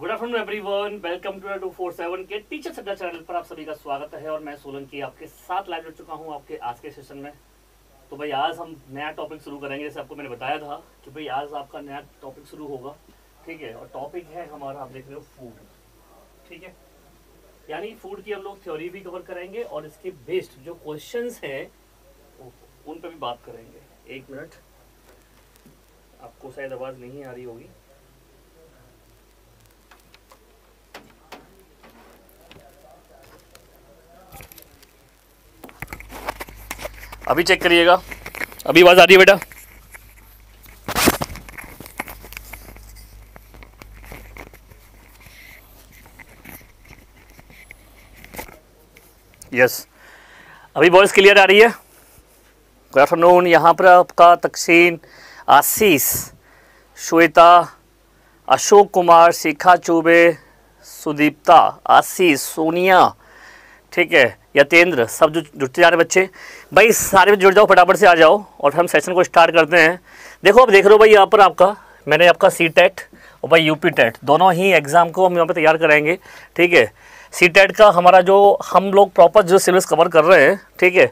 Good afternoon everyone welcome to two four seven के teacher Sadda channel पर आप सभी का स्वागत है और मैं सोलंकी आपके साथ लाइव जुड़ चुका हूँ आपके आज के सेशन में तो भाई आज हम नया टॉपिक शुरू करेंगे जैसे आपको मैंने बताया था कि भाई आज आपका नया टॉपिक शुरू होगा ठीक है और टॉपिक है हमारा आप देख रहे हो फूड ठीक है यानी फूड की हम लोग थ्योरी भी कवर करेंगे और इसके बेस्ड जो क्वेश्चन हैं उन पर भी बात करेंगे एक मिनट आपको शायद आवाज़ नहीं आ रही होगी अभी चेक करिएगा अभी आवाज़ आ रही है बेटा यस अभी वॉइस क्लियर आ रही है गुड आफ्टरनून यहाँ पर आपका तकसीन आशीष श्वेता अशोक कुमार शिखा चौबे सुदीप्ता आशीष सोनिया ठीक है यतेंद्र सब जो जुड़ते जा रहे बच्चे भाई सारे बच्चे जुड़ जाओ फटाफट से आ जाओ और हम सेशन को स्टार्ट करते हैं देखो आप देख रहे हो भाई यहाँ पर आपका मैंने आपका सी टेट e और भाई यूपी टेट e दोनों ही एग्ज़ाम को हम यहाँ पर तैयार कराएंगे ठीक है सी टेट e का हमारा जो हम लोग प्रॉपर जो सिलेबस कवर कर रहे हैं ठीक है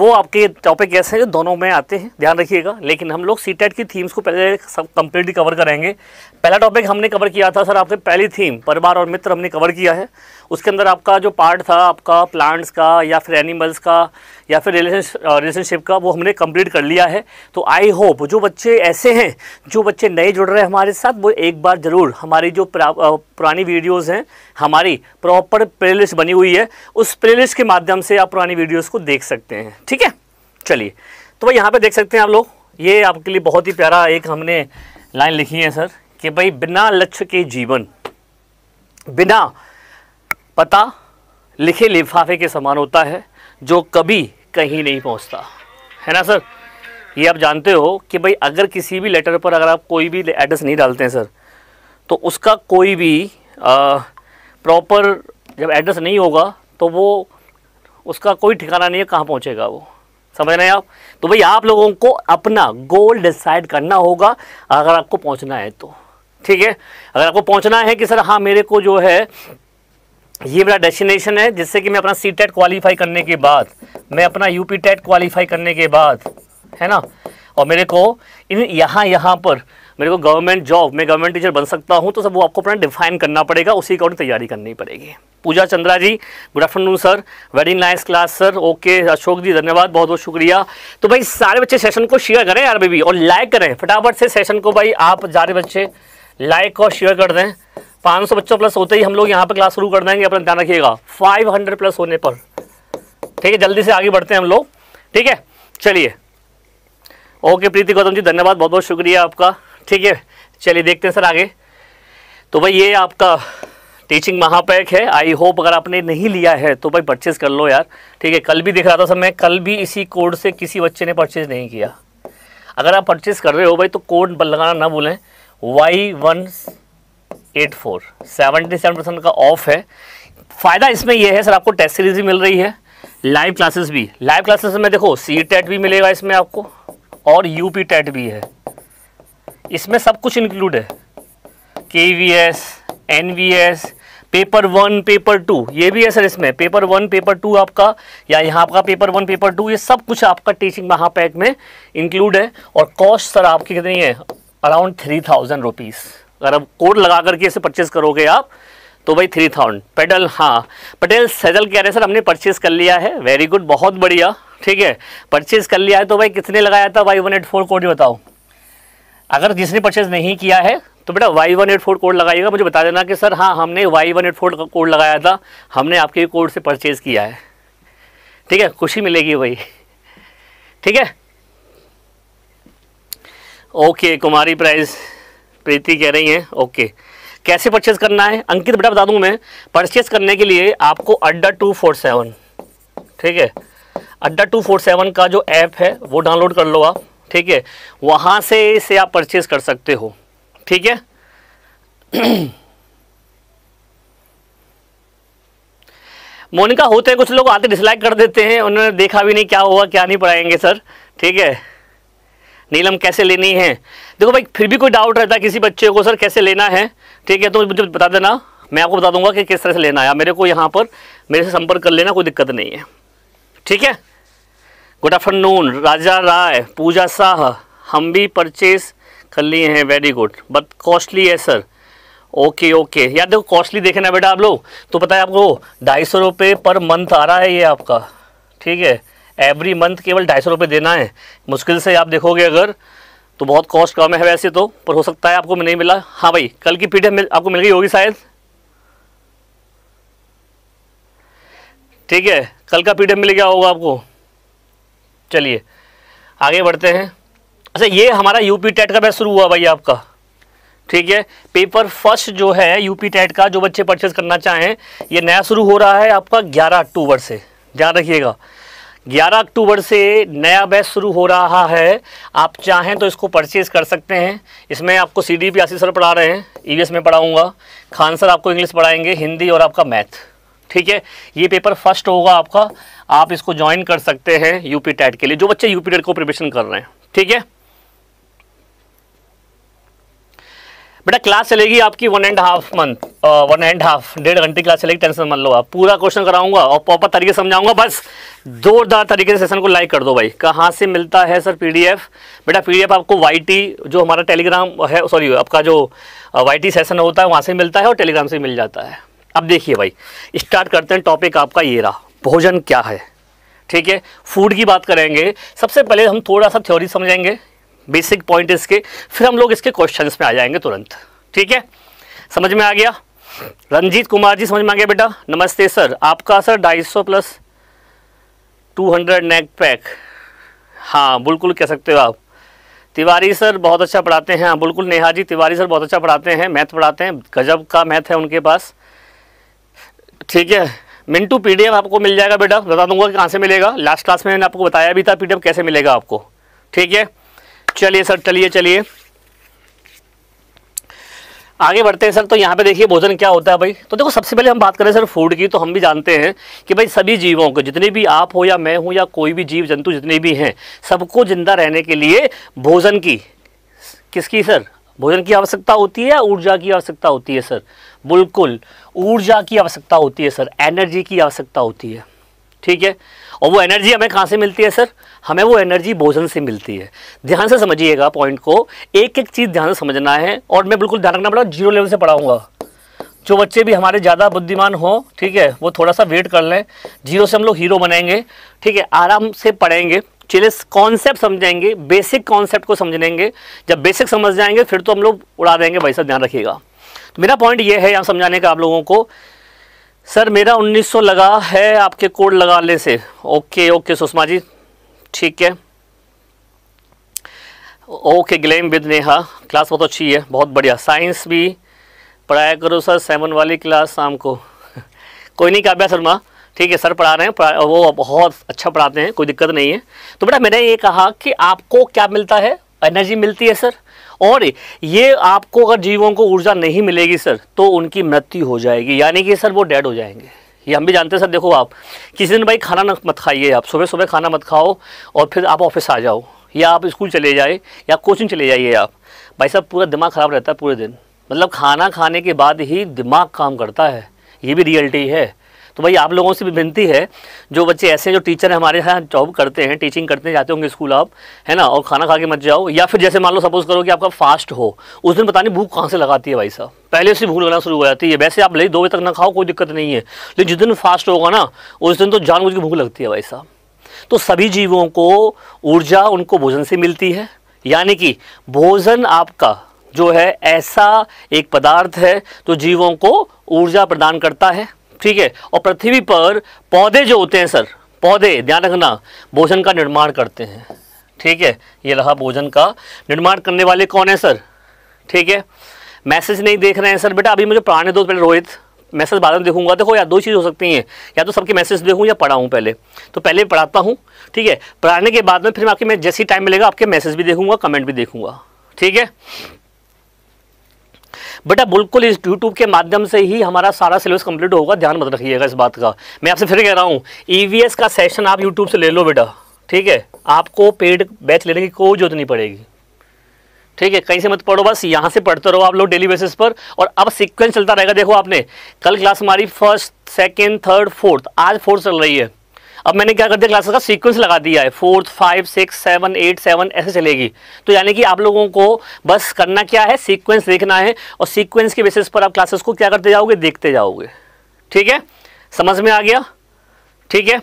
वो आपके टॉपिक ऐसे हैं जो दोनों में आते हैं ध्यान रखिएगा लेकिन हम लोग सी टेट की थीम्स को पहले सब कम्प्लीटली कवर करेंगे पहला टॉपिक हमने कवर किया था सर आपसे पहली थीम परिवार और मित्र हमने कवर किया है उसके अंदर आपका जो पार्ट था आपका प्लांट्स का या फिर एनिमल्स का या फिर रिलेशनशिप का वो हमने कंप्लीट कर लिया है तो आई होप जो बच्चे ऐसे हैं जो बच्चे नए जुड़ रहे हैं हमारे साथ वो एक बार ज़रूर हमारी जो पुरानी वीडियोज़ हैं हमारी प्रॉपर प्लेलिस्ट बनी हुई है उस प्लेलिस्ट के माध्यम से आप पुरानी वीडियोज़ को देख सकते हैं ठीक है चलिए तो भाई यहाँ पर देख सकते हैं आप लोग ये आपके लिए बहुत ही प्यारा एक हमने लाइन लिखी है सर कि भाई बिना लक्ष्य के जीवन बिना पता लिखे लिफाफे के समान होता है जो कभी कहीं नहीं पहुंचता है ना सर ये आप जानते हो कि भाई अगर किसी भी लेटर पर अगर आप कोई भी एड्रेस नहीं डालते हैं सर तो उसका कोई भी प्रॉपर जब एड्रेस नहीं होगा तो वो उसका कोई ठिकाना नहीं है कहाँ पहुँचेगा वो समझ रहे हैं आप तो भाई आप लोगों को अपना गोल डिसाइड करना होगा अगर आपको पहुँचना है तो ठीक है अगर आपको पहुंचना है कि सर हाँ मेरे को जो है ये मेरा डेस्टिनेशन है जिससे कि मैं अपना सी टेट क्वालिफाई करने के बाद मैं अपना यूपी टेट क्वालिफाई करने के बाद है ना और मेरे को इन यहाँ यहाँ पर मेरे को गवर्नमेंट जॉब मैं गवर्नमेंट टीचर बन सकता हूँ तो सब वो आपको अपना डिफाइन करना पड़ेगा उसी अकॉर्डिंग तैयारी करनी पड़ेगी Pooja Chandra ji good afternoon sir very nice class sir okay Ashok ji धन्यवाद बहुत बहुत शुक्रिया तो भाई सारे बच्चे सेशन को शेयर करें यार बेबी और लाइक करें फटाफट से सेशन को भाई आप सारे बच्चे लाइक और शेयर कर दें 500 बच्चों प्लस होते ही हम लोग यहाँ पर क्लास शुरू कर देंगे अपना ध्यान रखिएगा 500 प्लस होने पर ठीक है जल्दी से आगे बढ़ते हैं हम लोग ठीक है चलिए ओके प्रीति गौतम जी धन्यवाद बहुत बहुत शुक्रिया आपका ठीक है चलिए देखते हैं सर आगे तो भाई ये आपका टीचिंग महापैक है आई होप अगर आपने नहीं लिया है तो भाई परचेज़ कर लो यार ठीक है कल भी दिख रहा था सर मैं कल भी इसी कोड से किसी बच्चे ने परचेज़ नहीं किया अगर आप परचेज़ कर रहे हो भाई तो कोड लगाना ना भूलें Y one eight four seventy seven percent का ऑफ है फ़ायदा इसमें यह है सर आपको टेस्ट सीरीज भी मिल रही है लाइव क्लासेस भी लाइव क्लासेस में देखो सी टेट e e भी मिलेगा इसमें आपको और यूपी टेट e भी है इसमें सब कुछ इंक्लूड है K V S N V S paper one paper two ये भी है सर इसमें पेपर वन पेपर टू आपका या यहाँ आपका पेपर वन पेपर टू ये सब कुछ आपका टीचिंग महापैक में इंक्लूड है और कॉस्ट सर आपकी कितनी है अराउंड थ्री थाउजेंड रुपीज़ अगर आप कोड लगा करके इसे परचेज़ करोगे आप तो भाई थ्री थाउजेंड पेडल हाँ पटेल सैजल कह रहे सर हमने परचेज़ कर लिया है वेरी गुड बहुत बढ़िया ठीक है परचेज़ कर लिया है तो भाई कितने लगाया था Y one eight four code बताओ अगर जिसने परचेज़ नहीं किया है तो बेटा Y one eight four code लगाइएगा मुझे बता देना कि सर हाँ हमने वाई वन एट फोर का कोड लगाया था हमने आपके कोड से परचेज़ किया है ठीक है खुशी मिलेगी वही ठीक है ओके कुमारी प्राइस प्रीति कह रही हैं ओके कैसे परचेज करना है अंकित बेटा बता दूं मैं परचेज करने के लिए आपको अड्डा टू फोर सेवन ठीक है अड्डा टू फोर सेवन का जो ऐप है वो डाउनलोड कर लो आप ठीक है वहाँ से इसे आप परचेज कर सकते हो ठीक है मोनिका होते हैं कुछ लोग आते डिसलाइक कर देते हैं उन्होंने देखा भी नहीं क्या हुआ क्या नहीं पढ़ाएंगे सर ठीक है नीलम कैसे लेनी है देखो भाई फिर भी कोई डाउट रहता है किसी बच्चे को सर कैसे लेना है ठीक है तो मुझे बता देना मैं आपको बता दूंगा कि किस तरह से लेना है मेरे को यहाँ पर मेरे से संपर्क कर लेना कोई दिक्कत नहीं है ठीक है गुड आफ्टरनून राजा राय पूजा शाह हम भी परचेज कर लिए हैं वेरी गुड बट कॉस्टली है सर ओके ओके यार देखो कॉस्टली देखना बेटा आप लोग तो पता है आपको ढाई सौ रुपये पर मंथ आ रहा है ये आपका ठीक है एवरी मंथ केवल ढाई सौ रुपये देना है मुश्किल से आप देखोगे अगर तो बहुत कॉस्ट कम है वैसे तो पर हो सकता है आपको नहीं मिला हाँ भाई कल की पीढ़ी मिल आपको मिल गई होगी शायद ठीक है कल का पीडीएफ मिल गया होगा आपको चलिए आगे बढ़ते हैं अच्छा ये हमारा यूपी टेट का बैच शुरू हुआ भाई आपका ठीक है पेपर फर्स्ट जो है यूपी टेट का जो बच्चे परचेज करना चाहें ये नया शुरू हो रहा है आपका ग्यारह अक्टूबर से ध्यान रखिएगा 11 अक्टूबर से नया बैच शुरू हो रहा है आप चाहें तो इसको परचेज कर सकते हैं इसमें आपको सी डी पी सर पढ़ा रहे हैं ई e वी में पढ़ाऊँगा खान सर आपको इंग्लिश पढ़ाएंगे हिंदी और आपका मैथ ठीक है ये पेपर फर्स्ट होगा आपका आप इसको ज्वाइन कर सकते हैं यूपी टैट के लिए जो बच्चे यूपी टैट को प्रिपरेशन कर रहे हैं ठीक है बेटा क्लास चलेगी आपकी one and half month one and half डेढ़ घंटे क्लास चलेगी टेंशन मत लो आप पूरा क्वेश्चन कराऊंगा और प्रॉपर तरीके समझाऊंगा बस जोरदार तरीके से सेशन को लाइक कर दो भाई कहाँ से मिलता है सर पीडीएफ बेटा पीडीएफ आपको वाईटी जो हमारा टेलीग्राम है सॉरी आपका जो वाई uh, सेशन होता है वहाँ से मिलता है और टेलीग्राम से मिल जाता है अब देखिए भाई स्टार्ट करते हैं टॉपिक आपका ये रहा भोजन क्या है ठीक है फूड की बात करेंगे सबसे पहले हम थोड़ा सा थ्योरी समझेंगे बेसिक पॉइंट इसके फिर हम लोग इसके क्वेश्चन में आ जाएंगे तुरंत ठीक है समझ में आ गया रंजीत कुमार जी समझ में आ गया बेटा नमस्ते सर आपका सर ढाई सौ plus two hundred neck pack हाँ बिल्कुल कह सकते हो आप तिवारी सर बहुत अच्छा पढ़ाते हैं हाँ बिल्कुल नेहा जी तिवारी सर बहुत अच्छा पढ़ाते हैं मैथ पढ़ाते हैं गजब का मैथ है उनके पास ठीक है मिंटू पी आपको मिल जाएगा बेटा बता दूंगा कि कहाँ से मिलेगा लास्ट क्लास में मैंने आपको बताया भी था पी कैसे मिलेगा आपको ठीक है चलिए सर चलिए चलिए आगे बढ़ते हैं सर तो यहाँ पे देखिए भोजन क्या होता है भाई तो देखो सबसे पहले हम बात करें सर फूड की तो हम भी जानते हैं कि भाई सभी जीवों को जितने भी आप हो या मैं हूँ या कोई भी जीव जंतु जितने भी हैं सबको जिंदा रहने के लिए भोजन की किसकी सर भोजन की आवश्यकता होती है या ऊर्जा की आवश्यकता होती है सर बिल्कुल ऊर्जा की आवश्यकता होती है सर एनर्जी की आवश्यकता होती है ठीक है और वो एनर्जी हमें कहाँ से मिलती है सर हमें वो एनर्जी भोजन से मिलती है ध्यान से समझिएगा पॉइंट को एक एक चीज़ ध्यान से समझना है और मैं बिल्कुल ध्यान रखना पड़ा जीरो लेवल से पढ़ाऊँगा जो बच्चे भी हमारे ज़्यादा बुद्धिमान हो ठीक है वो थोड़ा सा वेट कर लें जीरो से हम लोग हीरो बनेंगे ठीक है आराम से पढ़ेंगे चले कॉन्सेप्ट समझेंगे बेसिक कॉन्सेप्ट को समझेंगे जब बेसिक समझ जाएंगे फिर तो हम लोग उड़ा देंगे भाई साहब ध्यान रखिएगा तो मेरा पॉइंट ये है यहाँ समझाने का आप लोगों को सर मेरा 1900 लगा है आपके कोड लगाने से ओके ओके सुषमा जी ठीक है okay glam with Neha class बहुत अच्छी है बहुत बढ़िया साइंस भी पढ़ाया करो सर सेवन वाली क्लास शाम को कोई नहीं काव्या शर्मा ठीक है सर पढ़ा रहे हैं पढ़ा, वो बहुत अच्छा पढ़ाते हैं कोई दिक्कत नहीं है तो बेटा मैंने ये कहा कि आपको क्या मिलता है एनर्जी मिलती है सर और ये आपको अगर जीवों को ऊर्जा नहीं मिलेगी सर तो उनकी मृत्यु हो जाएगी यानी कि सर वो डेड हो जाएंगे ये हम भी जानते हैं सर देखो आप किसी दिन भाई खाना मत खाइए आप सुबह सुबह खाना मत खाओ और फिर आप ऑफिस आ जाओ या आप स्कूल चले जाए या कोचिंग चले जाइए आप भाई साहब पूरा दिमाग ख़राब रहता है पूरे दिन मतलब खाना खाने के बाद ही दिमाग काम करता है ये भी रियलिटी है तो भाई आप लोगों से भी विनती है जो बच्चे ऐसे हैं जो टीचर हमारे यहाँ जॉब करते हैं टीचिंग करते जाते होंगे स्कूल आप है ना और खाना खा के मत जाओ या फिर जैसे मान लो सपोज करो कि आपका फास्ट हो उस दिन पता नहीं भूख कहाँ से लगाती है भाई साहब पहले से भूख लगना शुरू हो जाती है वैसे आप ले दो बजे तक ना खाओ कोई दिक्कत नहीं है लेकिन जिस दिन फास्ट होगा ना उस दिन तो जान की भूख लगती है भाई साहब तो सभी जीवों को ऊर्जा उनको भोजन से मिलती है यानी कि भोजन आपका जो है ऐसा एक पदार्थ है जो जीवों को ऊर्जा प्रदान करता है ठीक है और पृथ्वी पर पौधे जो होते हैं सर पौधे ध्यान रखना भोजन का निर्माण करते हैं ठीक है ये रहा भोजन का निर्माण करने वाले कौन है सर ठीक है मैसेज नहीं देख रहे हैं सर बेटा अभी मुझे पढ़ाने दो पहले रोहित मैसेज बाद में देखूंगा देखो या दो चीज़ हो सकती हैं या तो सबके मैसेज देखूँ या पढ़ाऊँ पहले तो पहले पढ़ाता हूँ ठीक है पढ़ाने के बाद में फिर मैं आपके मैं जैसे ही टाइम मिलेगा आपके मैसेज भी देखूंगा कमेंट भी देखूंगा ठीक है बेटा बिल्कुल इस यूट्यूब के माध्यम से ही हमारा सारा सिलेबस कंप्लीट होगा ध्यान मत रखिएगा इस बात का मैं आपसे फिर कह रहा हूँ ई e का सेशन आप यूट्यूब से ले लो बेटा ठीक है आपको पेड बैच लेने की कोई जरूरत नहीं पड़ेगी ठीक है कहीं से मत पढ़ो बस यहाँ से पढ़ते रहो आप लोग डेली बेसिस पर और अब सीक्वेंस चलता रहेगा देखो आपने कल क्लास हमारी फर्स्ट सेकेंड थर्ड फोर्थ आज फोर्थ चल रही है अब मैंने क्या कर दिया क्लासेस का सीक्वेंस लगा दिया है fourth five six seven eight seven ऐसे चलेगी तो यानी कि आप लोगों को बस करना क्या है सीक्वेंस देखना है और सीक्वेंस के बेसिस पर आप क्लासेस को क्या करते जाओगे देखते जाओगे ठीक है समझ में आ गया ठीक है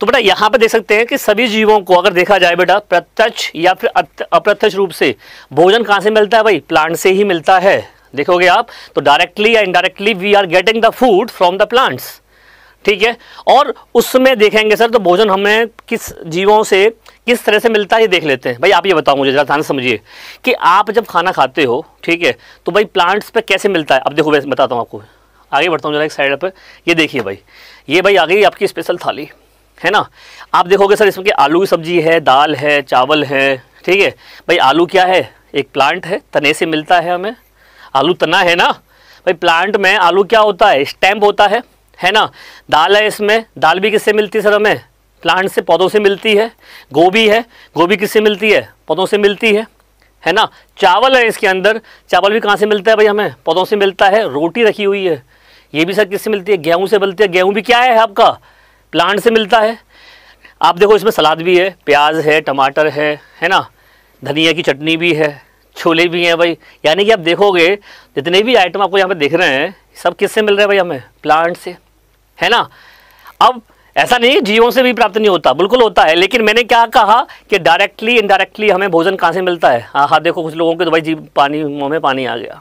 तो बेटा यहाँ पर देख सकते हैं कि सभी जीवों को अगर देखा जाए बेटा प्रत्यक्ष या फिर अप्रत्यक्ष रूप से भोजन कहाँ से मिलता है भाई प्लांट से ही मिलता है देखोगे आप तो डायरेक्टली या indirectly we are getting the food from the plants ठीक है और उसमें देखेंगे सर तो भोजन हमें किस जीवों से किस तरह से मिलता है ये देख लेते हैं भाई आप ये बताओ मुझे ज़रा ध्यान समझिए कि आप जब खाना खाते हो ठीक है तो भाई प्लांट्स पे कैसे मिलता है अब देखो वैसे बताता हूँ आपको आगे बढ़ता हूँ जरा एक साइड पर ये देखिए भाई ये भाई आ गई आपकी स्पेशल थाली है ना आप देखोगे सर इसमें कि आलू की सब्जी है दाल है चावल है ठीक है भाई आलू क्या है एक प्लांट है तने से मिलता है हमें आलू तना है ना भाई प्लांट में आलू क्या होता है स्टैम्प होता है है ना दाल है इसमें दाल भी किससे मिलती है सर हमें प्लांट से पौधों से मिलती है गोभी है गोभी किससे मिलती है पौधों से मिलती है है ना चावल है इसके अंदर चावल भी कहाँ से मिलता है भाई हमें पौधों से मिलता है रोटी रखी हुई है ये भी सर किससे मिलती है गेहूँ से मिलती है गेहूँ भी क्या है आपका प्लांट से मिलता है आप देखो इसमें सलाद भी है प्याज है टमाटर है है ना धनिया की चटनी भी है छोले भी हैं भाई यानी कि आप देखोगे जितने भी आइटम आपको यहाँ पे देख रहे हैं सब किससे मिल रहे हैं भाई हमें प्लांट से है ना अब ऐसा नहीं है जीवों से भी प्राप्त नहीं होता बिल्कुल होता है लेकिन मैंने क्या कहा कि डायरेक्टली इनडायरेक्टली हमें भोजन कहाँ से मिलता है हाँ हाँ देखो कुछ लोगों के तो भाई जीव पानी मुँह में पानी आ गया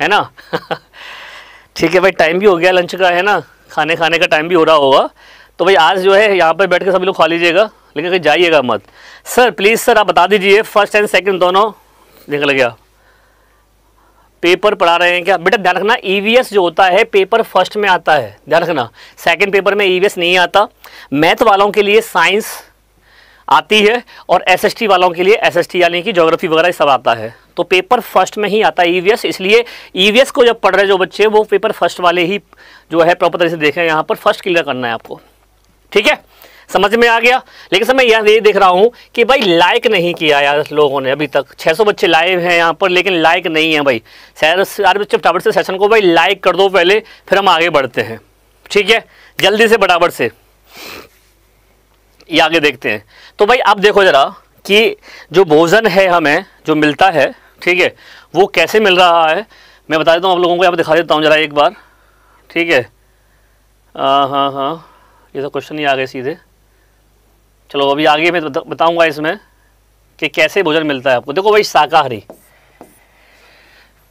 है ना ठीक है भाई टाइम भी हो गया लंच का है ना खाने खाने का टाइम भी हो रहा होगा तो भाई आज जो है यहाँ पर बैठ के सभी लोग खा लीजिएगा लेकिन कहीं जाइएगा मत सर प्लीज़ सर आप बता दीजिए फर्स्ट एंड सेकेंड दोनों निकल गया पेपर पढ़ा रहे हैं क्या बेटा ध्यान रखना ईवीएस e जो होता है पेपर फर्स्ट में आता है ध्यान रखना सेकंड पेपर में ईवीएस e नहीं आता मैथ वालों के लिए साइंस आती है और एसएसटी वालों के लिए एसएसटी यानी कि ज्योग्राफी वगैरह सब आता है तो पेपर फर्स्ट में ही आता है ईवीएस e इसलिए ईवीएस को जब पढ़ रहे जो बच्चे वो पेपर फर्स्ट वाले ही जो है प्रॉपर तरीके से देखें यहाँ पर फर्स्ट क्लियर करना है आपको ठीक है समझ में आ गया लेकिन सर मैं यहाँ ये देख रहा हूँ कि भाई लाइक नहीं किया यार लोगों ने अभी तक 600 बच्चे लाइव हैं यहाँ पर लेकिन लाइक नहीं है भाई सर सारे बच्चे फटाफट से सेशन को भाई लाइक कर दो पहले फिर हम आगे बढ़ते हैं ठीक है जल्दी से बराबर से ये आगे देखते हैं तो भाई आप देखो ज़रा कि जो भोजन है हमें जो मिलता है ठीक है वो कैसे मिल रहा है मैं बता देता हूँ आप लोगों को यहाँ पर दिखा देता हूँ ज़रा एक बार ठीक है हाँ हाँ ये तो क्वेश्चन ही आ गए सीधे चलो अभी आगे मैं बताऊंगा इसमें कि कैसे भोजन मिलता है आपको देखो भाई शाकाहारी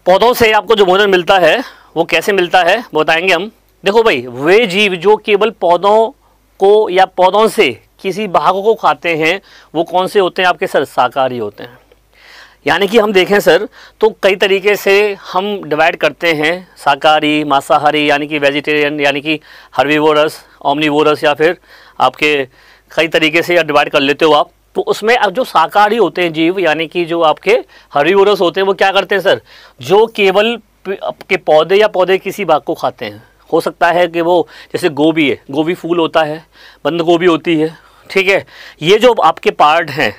पौधों से आपको जो भोजन मिलता है वो कैसे मिलता है बताएंगे हम देखो भाई वे जीव जो केवल पौधों को या पौधों से किसी भाग को खाते हैं वो कौन से होते हैं आपके सर शाकाहारी होते हैं यानी कि हम देखें सर तो कई तरीके से हम डिवाइड करते हैं शाकाहारी मांसाहारी यानी कि वेजिटेरियन यानी कि हर्वीवोरस ओमनीवोरस या फिर आपके कई तरीके से डिवाइड कर लेते हो आप तो उसमें अब जो शाकाहारी होते हैं जीव यानी कि जो आपके हरिओरस होते हैं वो क्या करते हैं सर जो केवल के पौधे या पौधे किसी बाग को खाते हैं हो सकता है कि वो जैसे गोभी है गोभी फूल होता है बंद गोभी होती है ठीक है ये जो आपके पार्ट हैं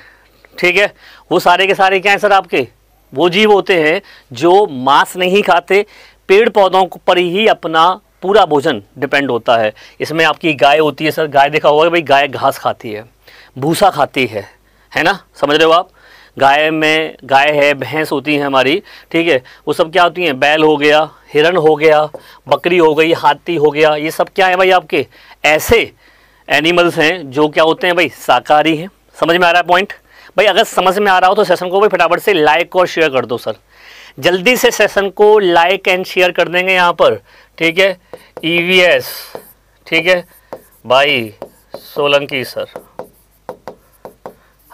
ठीक है वो सारे के सारे क्या हैं सर आपके वो जीव होते हैं जो मांस नहीं खाते पेड़ पौधों पर ही अपना पूरा भोजन डिपेंड होता है इसमें आपकी गाय होती है सर गाय देखा होगा भाई गाय घास खाती है भूसा खाती है है ना समझ रहे हो आप गाय में गाय है भैंस होती है हमारी ठीक है वो सब क्या होती हैं बैल हो गया हिरण हो गया बकरी हो गई हाथी हो गया ये सब क्या है भाई आपके ऐसे एनिमल्स हैं जो क्या होते हैं भाई शाकाहारी हैं समझ में आ रहा है पॉइंट भाई अगर समझ में आ रहा हो तो सेशन को भाई फटाफट से लाइक और शेयर कर दो सर जल्दी से सेशन को लाइक एंड शेयर कर देंगे यहाँ पर ठीक है ईवीएस e ठीक है भाई सोलंकी सर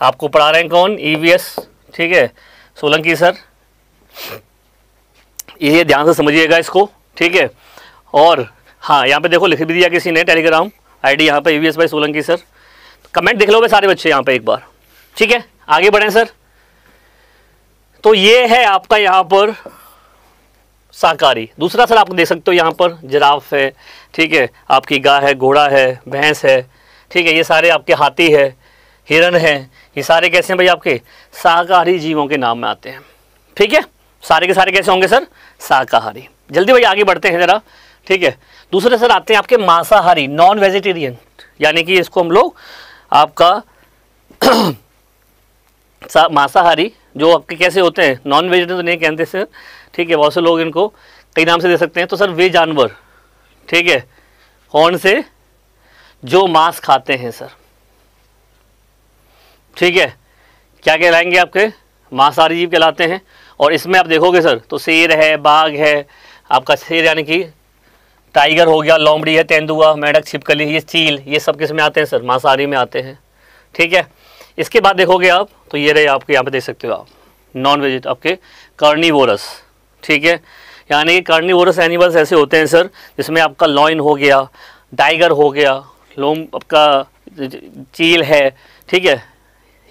आपको पढ़ा रहे हैं कौन ईवीएस e ठीक है सोलंकी सर ये ध्यान से समझिएगा इसको ठीक है और हाँ यहाँ पे देखो लिख भी दिया किसी ने टेलीग्राम आईडी यहाँ पे ईवीएस e भाई सोलंकी सर कमेंट देख लो भाई सारे बच्चे यहाँ पे एक बार ठीक है आगे बढ़ें सर तो ये है आपका यहाँ पर शाकाहारी दूसरा सर आप देख सकते हो यहाँ पर जिराफ है ठीक है आपकी गाय है घोड़ा है भैंस है ठीक है ये सारे आपके हाथी है हिरन है ये सारे कैसे हैं भाई आपके शाकाहारी जीवों के नाम में आते हैं ठीक है सारे के सारे कैसे होंगे सर शाकाहारी जल्दी भाई आगे बढ़ते हैं ज़रा ठीक है दूसरे सर आते हैं आपके मांसाहारी नॉन वेजिटेरियन यानी कि इसको हम लोग आपका मांसाहारी जो आपके कैसे होते हैं नॉन वेजिटेरियन तो नहीं कहते सर ठीक है बहुत से लोग इनको कई नाम से दे सकते हैं तो सर वे जानवर ठीक है हॉर्न से जो मांस खाते हैं सर ठीक है क्या कहलाएंगे आपके मांसाहारी जीव कहलाते हैं और इसमें आप देखोगे सर तो शेर है बाघ है आपका शेर यानी कि टाइगर हो गया लोमड़ी है तेंदुआ मेढक छिपकली ये चील ये सब किस में आते हैं सर मांसाहारी में आते हैं ठीक है इसके बाद देखोगे आप तो ये रहे आपके यहाँ पे देख सकते हो आप नॉन वेज आपके कार्निवोरस ठीक है यानी कि कार्निवोरस एनिमल्स ऐसे होते हैं सर जिसमें आपका लॉइन हो गया टाइगर हो गया लोम आपका चील है ठीक है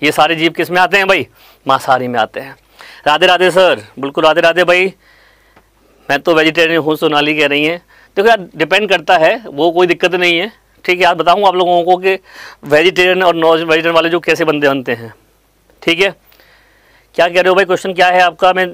ये सारे जीव किस में आते हैं भाई मांसाहारी में आते हैं राधे राधे सर बिल्कुल राधे राधे भाई मैं तो वेजिटेरियन हूँ सोनाली कह रही हैं देखो यार डिपेंड करता है वो कोई दिक्कत नहीं है ठीक है आज बताऊँ आप लोगों को कि वेजिटेरियन और नॉन वेजिटेरियन वाले जो कैसे बंदे बनते हैं ठीक है क्या कह रहे हो भाई क्वेश्चन क्या है आपका मैं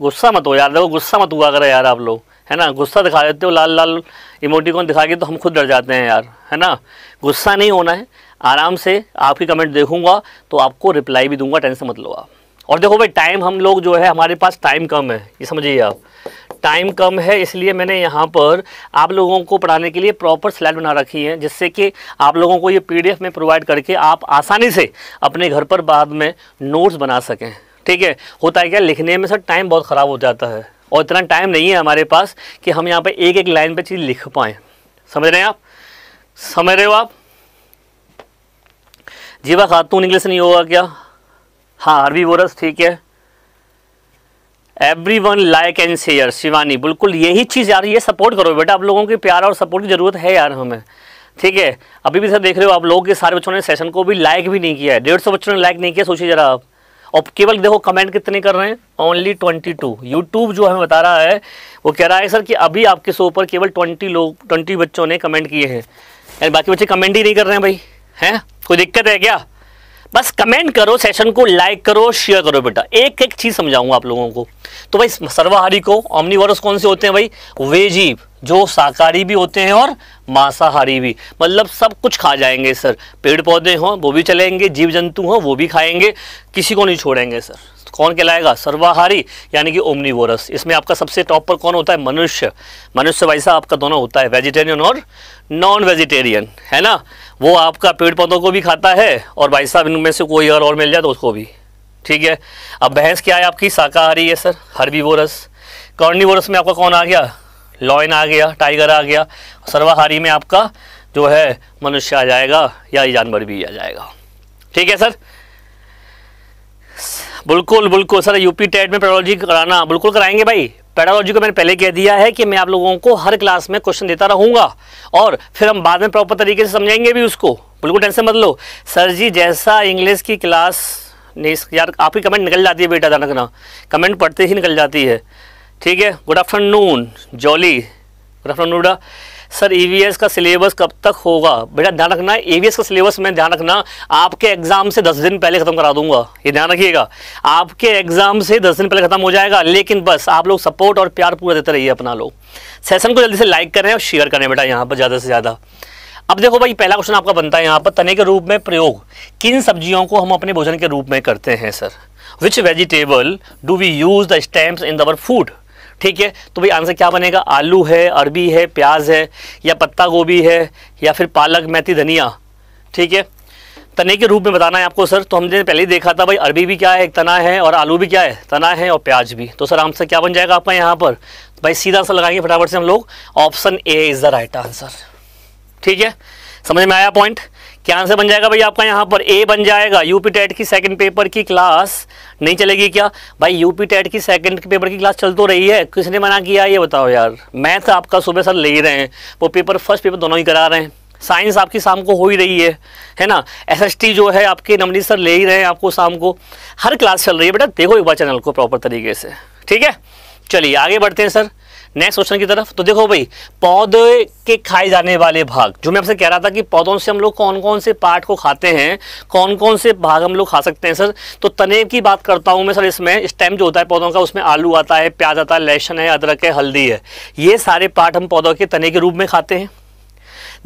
गुस्सा मत हो यार देखो गुस्सा मत हुआ करें यार आप लोग है ना गुस्सा दिखा देते हो लाल लाल इमोटिकॉन दिखा के तो हम खुद डर जाते हैं यार है ना गुस्सा नहीं होना है आराम से आपकी कमेंट देखूंगा तो आपको रिप्लाई भी दूंगा टेंशन मत लो आप और देखो भाई टाइम हम लोग जो है हमारे पास टाइम कम है ये समझिए आप टाइम कम है इसलिए मैंने यहाँ पर आप लोगों को पढ़ाने के लिए प्रॉपर स्लाइड बना रखी है जिससे कि आप लोगों को ये पीडीएफ में प्रोवाइड करके आप आसानी से अपने घर पर बाद में नोट्स बना सकें ठीक है होता है क्या लिखने में सर टाइम बहुत ख़राब हो जाता है और इतना टाइम नहीं है हमारे पास कि हम यहाँ पर एक एक लाइन पर चीज़ लिख पाएँ समझ रहे हैं आप समझ रहे हो आप जीवा खातून इंग्लिश नहीं होगा क्या हाँ अरबी बोरस ठीक है everyone like and share Shivani बिल्कुल यही चीज़ यार ये सपोर्ट करो बेटा आप लोगों के प्यार और सपोर्ट की ज़रूरत है यार हमें ठीक है अभी भी सर देख रहे हो आप लोग के सारे बच्चों ने सेशन को भी लाइक भी नहीं किया है डेढ़ सौ बच्चों ने लाइक नहीं किया सोचिए जरा आप और केवल देखो कमेंट कितने कर रहे हैं ओनली ट्वेंटी टू यूट्यूब जो हमें बता रहा है वो कह रहा है सर कि अभी आपके शो पर केवल ट्वेंटी लोग ट्वेंटी बच्चों ने कमेंट किए हैं यानी बाकी बच्चे कमेंट ही नहीं कर रहे हैं भाई हैं कोई दिक्कत है क्या बस कमेंट करो सेशन को लाइक करो शेयर करो बेटा एक एक चीज समझाऊंगा आप लोगों को तो भाई सर्वाहारी को ऑमनीवोरस कौन से होते हैं भाई वे जीव जो शाकाहारी भी होते हैं और मांसाहारी भी मतलब सब कुछ खा जाएंगे सर पेड़ पौधे हों वो भी चलेंगे जीव जंतु हों वो भी खाएंगे किसी को नहीं छोड़ेंगे सर कौन कहलाएगा सर्वाहारी यानी कि ओमनीवोरस इसमें आपका सबसे टॉप पर कौन होता है मनुष्य मनुष्य वैसा आपका दोनों होता है वेजिटेरियन और नॉन वेजिटेरियन है ना वो आपका पेड़ पौधों को भी खाता है और भाई साहब इनमें से कोई और और मिल जाए तो उसको भी ठीक है अब भैंस क्या है आपकी शाकाहारी है सर कॉर्नी कॉर्निवोरस में आपका कौन आ गया लॉइन आ गया टाइगर आ गया सर्वाहारी में आपका जो है मनुष्य आ जाएगा या जानवर भी आ जाएगा ठीक है सर बिल्कुल बिल्कुल सर यूपी टेट में पेडोलॉजी कराना बिल्कुल कराएंगे भाई पेडालॉजी को मैंने पहले कह दिया है कि मैं आप लोगों को हर क्लास में क्वेश्चन देता रहूँगा और फिर हम बाद में प्रॉपर तरीके से समझाएंगे भी उसको बिल्कुल टेंशन मत लो सर जी जैसा इंग्लिश की क्लास नहीं यार आपकी कमेंट निकल जाती है बेटा अचानक ना कमेंट पढ़ते ही निकल जाती है ठीक है good afternoon Jolly good afternoon sir EVS e का सिलेबस कब तक होगा बेटा ध्यान रखना ईवीएस e का सिलेबस मैं ध्यान रखना आपके एग्जाम से दस दिन पहले खत्म करा दूंगा ये ध्यान रखिएगा आपके एग्जाम से दस दिन पहले खत्म हो जाएगा लेकिन बस आप लोग सपोर्ट और प्यार पूरा देते रहिए अपना लोग सेशन को जल्दी से लाइक करें और शेयर करें बेटा यहाँ पर ज़्यादा से ज़्यादा अब देखो भाई पहला क्वेश्चन आपका बनता है यहाँ पर तने के रूप में प्रयोग किन सब्जियों को हम अपने भोजन के रूप में करते हैं sir which vegetable do we use the stamp in their food ठीक है तो भाई आंसर क्या बनेगा आलू है अरबी है प्याज है या पत्ता गोभी है या फिर पालक मेथी धनिया ठीक है तने के रूप में बताना है आपको सर तो हमने पहले ही देखा था भाई अरबी भी क्या है एक तना है और आलू भी क्या है तना है और प्याज भी तो सर आंसर क्या बन जाएगा आपका यहाँ पर तो भाई सीधा आंसर लगाएंगे फटाफट से हम लोग option A is the right answer ठीक है समझ में आया पॉइंट क्या आंसर बन जाएगा भाई आपका यहाँ पर ए बन जाएगा यूपी टेट की सेकंड पेपर की क्लास नहीं चलेगी क्या भाई यूपी टेट की सेकंड पेपर की क्लास चल तो रही है किसने मना किया ये बताओ यार मैथ तो आपका सुबह सर ले ही रहे हैं वो पेपर फर्स्ट पेपर दोनों ही करा रहे हैं साइंस आपकी शाम को हो ही रही है है ना एसएसटी जो है आपके नमनी सर ले ही रहे हैं आपको शाम को हर क्लास चल रही है बेटा देखो एक बार चैनल को प्रॉपर तरीके से ठीक है चलिए आगे बढ़ते हैं सर नेक्स्ट क्वेश्चन की तरफ तो देखो भाई पौधे के खाए जाने वाले भाग जो मैं आपसे कह रहा था कि पौधों से हम लोग कौन कौन से पार्ट को खाते हैं कौन कौन से भाग हम लोग खा सकते हैं सर तो तने की बात करता हूँ मैं सर इसमें स्टेम जो होता है पौधों का उसमें आलू आता है प्याज आता है लहसन है अदरक है हल्दी है ये सारे पार्ट हम पौधों के तने के रूप में खाते हैं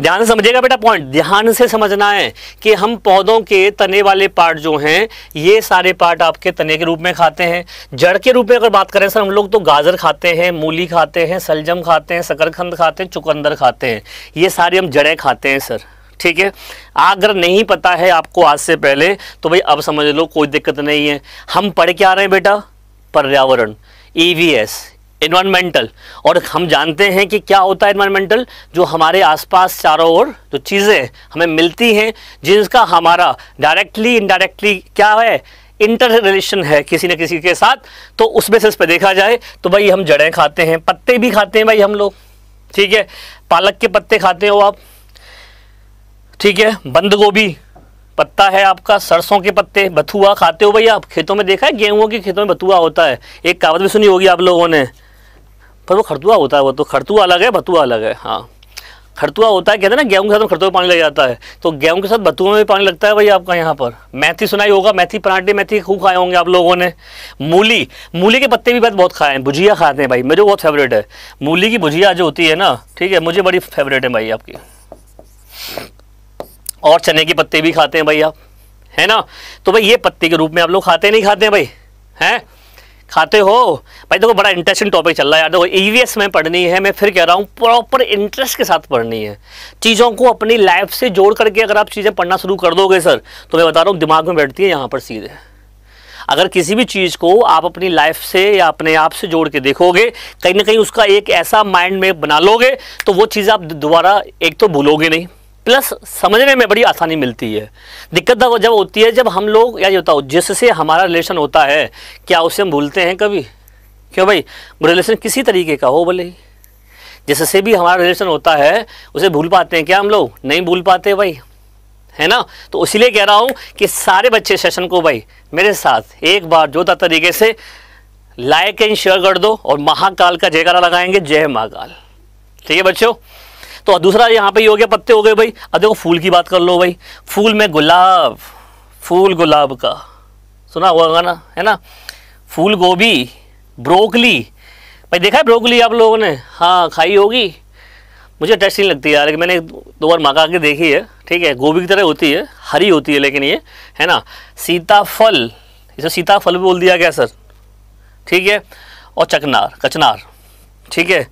ध्यान से समझिएगा बेटा पॉइंट ध्यान से समझना है कि हम पौधों के तने वाले पार्ट जो हैं ये सारे पार्ट आपके तने के रूप में खाते हैं जड़ के रूप में अगर बात करें सर हम लोग तो गाजर खाते हैं मूली खाते हैं सलजम खाते हैं शकरखंद खाते हैं चुकंदर खाते हैं ये सारे हम जड़ें खाते हैं सर ठीक है अगर नहीं पता है आपको आज से पहले तो भाई अब समझ लो कोई दिक्कत नहीं है हम पढ़ के आ रहे हैं बेटा पर्यावरण ई वी एस इन्वायरमेंटल और हम जानते हैं कि क्या होता है इन्वायरमेंटल जो हमारे आसपास चारों ओर जो चीज़ें हमें मिलती हैं जिनका हमारा डायरेक्टली इनडायरेक्टली क्या है इंटर रिलेशन है किसी न किसी के साथ तो उसमें से इस पर देखा जाए तो भाई हम जड़ें खाते हैं पत्ते भी खाते हैं भाई हम लोग ठीक है पालक के पत्ते खाते हो आप ठीक है बंद गोभी पत्ता है आपका सरसों के पत्ते बथुआ खाते हो भाई आप खेतों में देखा है गेहूं के खेतों में बथुआ होता है एक कहावत भी सुनी होगी आप लोगों ने पर वो खरतुआ होता है वो तो खरतुआ अलग है भतुआ अलग है हाँ खरतुआ होता है कहते हैं ना गेहूँ के साथ खरतुआ पानी लग जाता है तो गेहूँ के साथ बतुआ में भी पानी लगता है भाई आपका यहाँ पर मेथी सुनाई होगा मेथी पराठे मेथी खूब खाए होंगे आप लोगों ने मूली मूली के पत्ते भी बहुत बहुत खाए हैं भुजिया खाते हैं भाई मेरे बहुत फेवरेट है मूली की भुजिया जो होती है ना ठीक है मुझे बड़ी फेवरेट है भाई आपकी और चने के पत्ते भी खाते हैं भाई आप है ना तो भाई ये पत्ते के रूप में आप लोग खाते नहीं खाते हैं भाई हैं खाते हो भाई देखो बड़ा इंटरेस्टिंग टॉपिक चल रहा है यार देखो ईवीएस e में पढ़नी है मैं फिर कह रहा हूँ प्रॉपर इंटरेस्ट के साथ पढ़नी है चीज़ों को अपनी लाइफ से जोड़ करके अगर आप चीज़ें पढ़ना शुरू कर दोगे सर तो मैं बता रहा हूँ दिमाग में बैठती है यहाँ पर सीधे अगर किसी भी चीज़ को आप अपनी लाइफ से या अपने आप से जोड़ के देखोगे कहीं ना कहीं उसका एक ऐसा माइंड में बना लोगे तो वो चीज़ आप दोबारा एक तो भूलोगे नहीं प्लस समझने में बड़ी आसानी मिलती है दिक्कत तो जब होती है जब हम लोग या होता हो जिससे हमारा रिलेशन होता है क्या उसे हम भूलते हैं कभी क्यों भाई रिलेशन किसी तरीके का हो भले ही जिससे भी हमारा रिलेशन होता है उसे भूल पाते हैं क्या हम लोग नहीं भूल पाते भाई है ना तो इसीलिए कह रहा हूँ कि सारे बच्चे सेशन को भाई मेरे साथ एक बार जोता तरीके से लाइक एंड शेयर कर दो और महाकाल का जयकारा लगाएंगे जय महाकाल ठीक है बच्चों तो दूसरा यहाँ पे ये हो गया पत्ते हो गए भाई अब देखो फूल की बात कर लो भाई फूल में गुलाब फूल गुलाब का सुना होगा ना है ना फूल गोभी ब्रोकली भाई देखा है ब्रोकली आप लोगों ने हाँ खाई होगी मुझे टेस्ट नहीं लगती यार लेकिन मैंने दो बार मंगा के देखी है ठीक है गोभी की तरह होती है हरी होती है लेकिन ये है ना सीताफल इसे सीताफल बोल दिया गया सर ठीक है और चकनार कचनार ठीक है